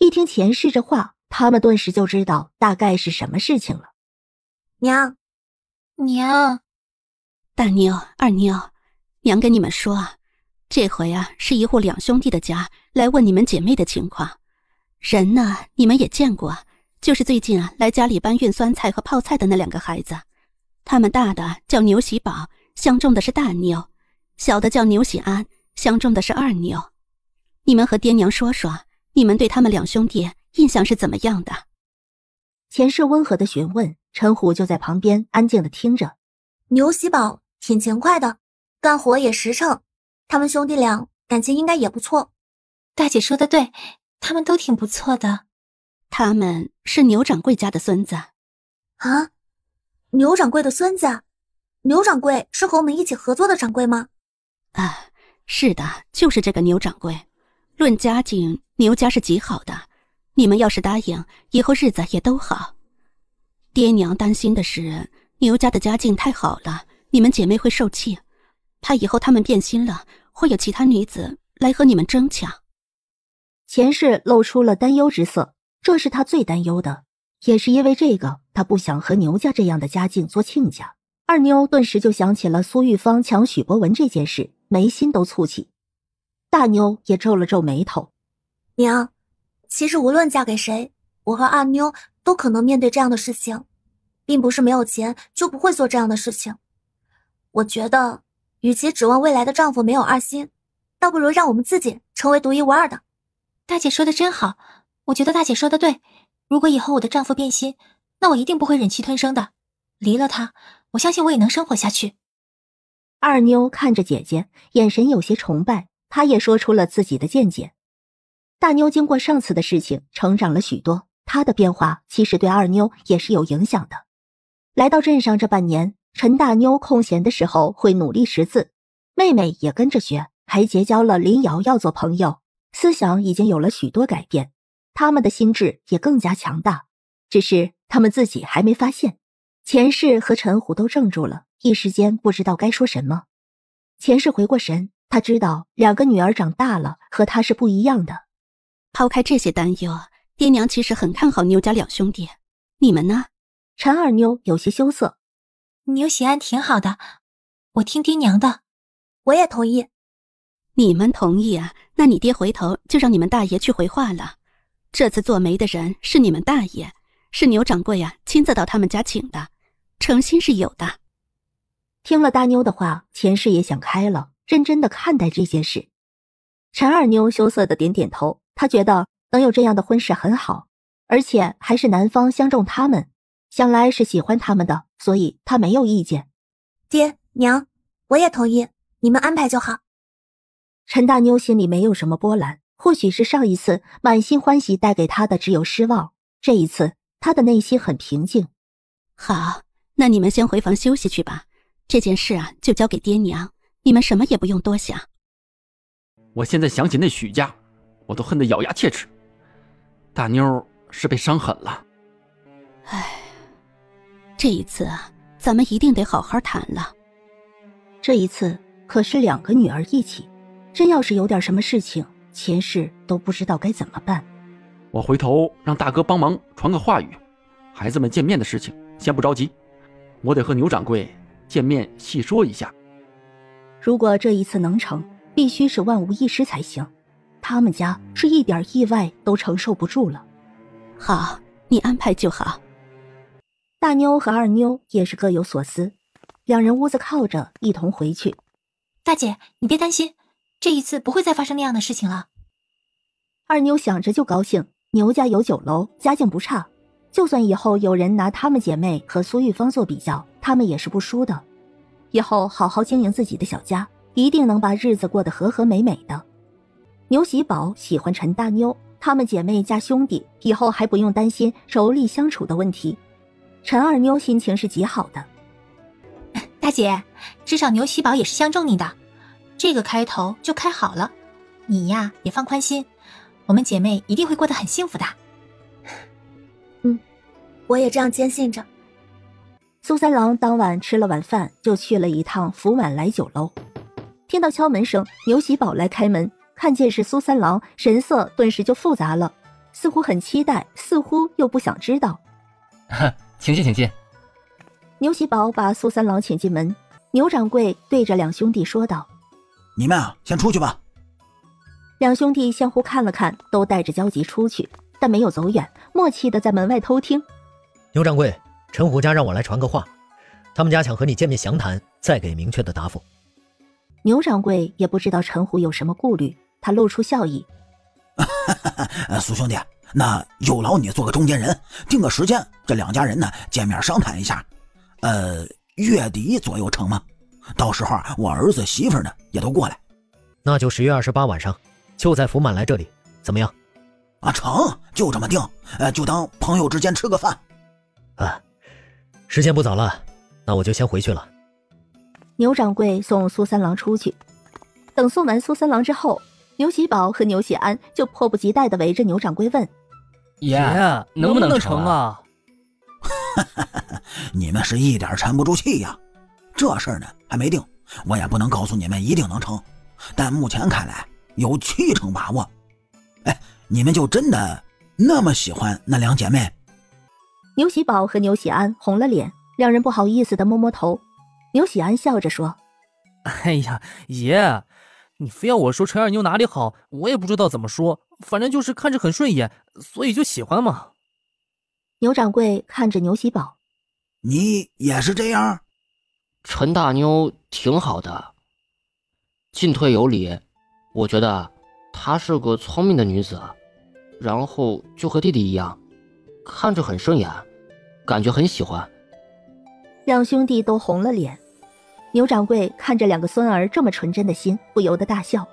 一听前世这话，他们顿时就知道大概是什么事情了。娘，娘，大妞、二妞，娘跟你们说啊，这回啊是一户两兄弟的家来问你们姐妹的情况。人呢，你们也见过，就是最近啊来家里搬运酸菜和泡菜的那两个孩子。他们大的叫牛喜宝，相中的是大妞；小的叫牛喜安，相中的是二妞。你们和爹娘说说。你们对他们两兄弟印象是怎么样的？钱氏温和的询问，陈虎就在旁边安静的听着。牛喜宝挺勤快的，干活也实诚，他们兄弟俩感情应该也不错。大姐说的对，他们都挺不错的。他们是牛掌柜家的孙子啊？牛掌柜的孙子？牛掌柜是和我们一起合作的掌柜吗？啊，是的，就是这个牛掌柜。论家境。牛家是极好的，你们要是答应，以后日子也都好。爹娘担心的是，牛家的家境太好了，你们姐妹会受气，怕以后他们变心了，会有其他女子来和你们争抢。前世露出了担忧之色，这是他最担忧的，也是因为这个，他不想和牛家这样的家境做亲家。二妞顿时就想起了苏玉芳抢许博文这件事，眉心都蹙起。大妞也皱了皱眉头。娘，其实无论嫁给谁，我和二妞都可能面对这样的事情，并不是没有钱就不会做这样的事情。我觉得，与其指望未来的丈夫没有二心，倒不如让我们自己成为独一无二的。大姐说的真好，我觉得大姐说的对。如果以后我的丈夫变心，那我一定不会忍气吞声的，离了他，我相信我也能生活下去。二妞看着姐姐，眼神有些崇拜，她也说出了自己的见解。大妞经过上次的事情，成长了许多。她的变化其实对二妞也是有影响的。来到镇上这半年，陈大妞空闲的时候会努力识字，妹妹也跟着学，还结交了林瑶瑶做朋友，思想已经有了许多改变。他们的心智也更加强大，只是他们自己还没发现。前世和陈虎都怔住了，一时间不知道该说什么。前世回过神，他知道两个女儿长大了，和他是不一样的。抛开这些担忧，爹娘其实很看好牛家两兄弟。你们呢？陈二妞有些羞涩。牛喜安挺好的，我听爹娘的，我也同意。你们同意啊？那你爹回头就让你们大爷去回话了。这次做媒的人是你们大爷，是牛掌柜呀，亲自到他们家请的，诚心是有的。听了大妞的话，前世也想开了，认真的看待这件事。陈二妞羞涩的点点头。他觉得能有这样的婚事很好，而且还是男方相中他们，想来是喜欢他们的，所以他没有意见。爹娘，我也同意，你们安排就好。陈大妞心里没有什么波澜，或许是上一次满心欢喜带给她的只有失望，这一次她的内心很平静。好，那你们先回房休息去吧，这件事啊就交给爹娘，你们什么也不用多想。我现在想起那许家。我都恨得咬牙切齿，大妞是被伤狠了。哎，这一次啊，咱们一定得好好谈了。这一次可是两个女儿一起，真要是有点什么事情，前世都不知道该怎么办。我回头让大哥帮忙传个话语，孩子们见面的事情先不着急，我得和牛掌柜见面细说一下。如果这一次能成，必须是万无一失才行。他们家是一点意外都承受不住了。好，你安排就好。大妞和二妞也是各有所思，两人屋子靠着，一同回去。大姐，你别担心，这一次不会再发生那样的事情了。二妞想着就高兴。牛家有酒楼，家境不差，就算以后有人拿她们姐妹和苏玉芳做比较，她们也是不输的。以后好好经营自己的小家，一定能把日子过得和和美美的。牛喜宝喜欢陈大妞，她们姐妹加兄弟，以后还不用担心妯娌相处的问题。陈二妞心情是极好的，大姐，至少牛喜宝也是相中你的，这个开头就开好了。你呀也放宽心，我们姐妹一定会过得很幸福的。嗯，我也这样坚信着。苏三郎当晚吃了晚饭，就去了一趟福满来酒楼。听到敲门声，牛喜宝来开门。看见是苏三郎，神色顿时就复杂了，似乎很期待，似乎又不想知道。请进，请进。牛喜宝把苏三郎请进门，牛掌柜对着两兄弟说道：“你们啊，先出去吧。”两兄弟相互看了看，都带着焦急出去，但没有走远，默契的在门外偷听。牛掌柜，陈虎家让我来传个话，他们家想和你见面详谈，再给明确的答复。牛掌柜也不知道陈虎有什么顾虑。他露出笑意，苏兄弟，那有劳你做个中间人，定个时间，这两家人呢见面商谈一下。呃，月底左右成吗？到时候我儿子媳妇呢也都过来。那就十月二十八晚上，就在福满来这里，怎么样？啊，成，就这么定。呃，就当朋友之间吃个饭。啊，时间不早了，那我就先回去了。牛掌柜送苏三郎出去，等送完苏三郎之后。牛喜宝和牛喜安就迫不及待的围着牛掌柜问：“爷，能不能成啊？”“哈哈，你们是一点沉不住气呀！这事儿呢还没定，我也不能告诉你们一定能成，但目前看来有七成把握。”“哎，你们就真的那么喜欢那两姐妹？”牛喜宝和牛喜安红了脸，两人不好意思的摸摸头。牛喜安笑着说：“哎呀，爷。”你非要我说陈二妞哪里好，我也不知道怎么说。反正就是看着很顺眼，所以就喜欢嘛。牛掌柜看着牛喜宝，你也是这样？陈大妞挺好的，进退有礼。我觉得她是个聪明的女子，然后就和弟弟一样，看着很顺眼，感觉很喜欢。两兄弟都红了脸。牛掌柜看着两个孙儿这么纯真的心，不由得大笑。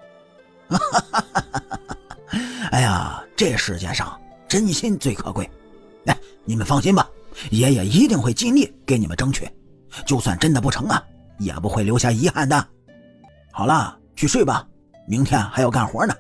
哎呀，这世界上真心最可贵。哎，你们放心吧，爷爷一定会尽力给你们争取。就算真的不成啊，也不会留下遗憾的。好了，去睡吧，明天还要干活呢。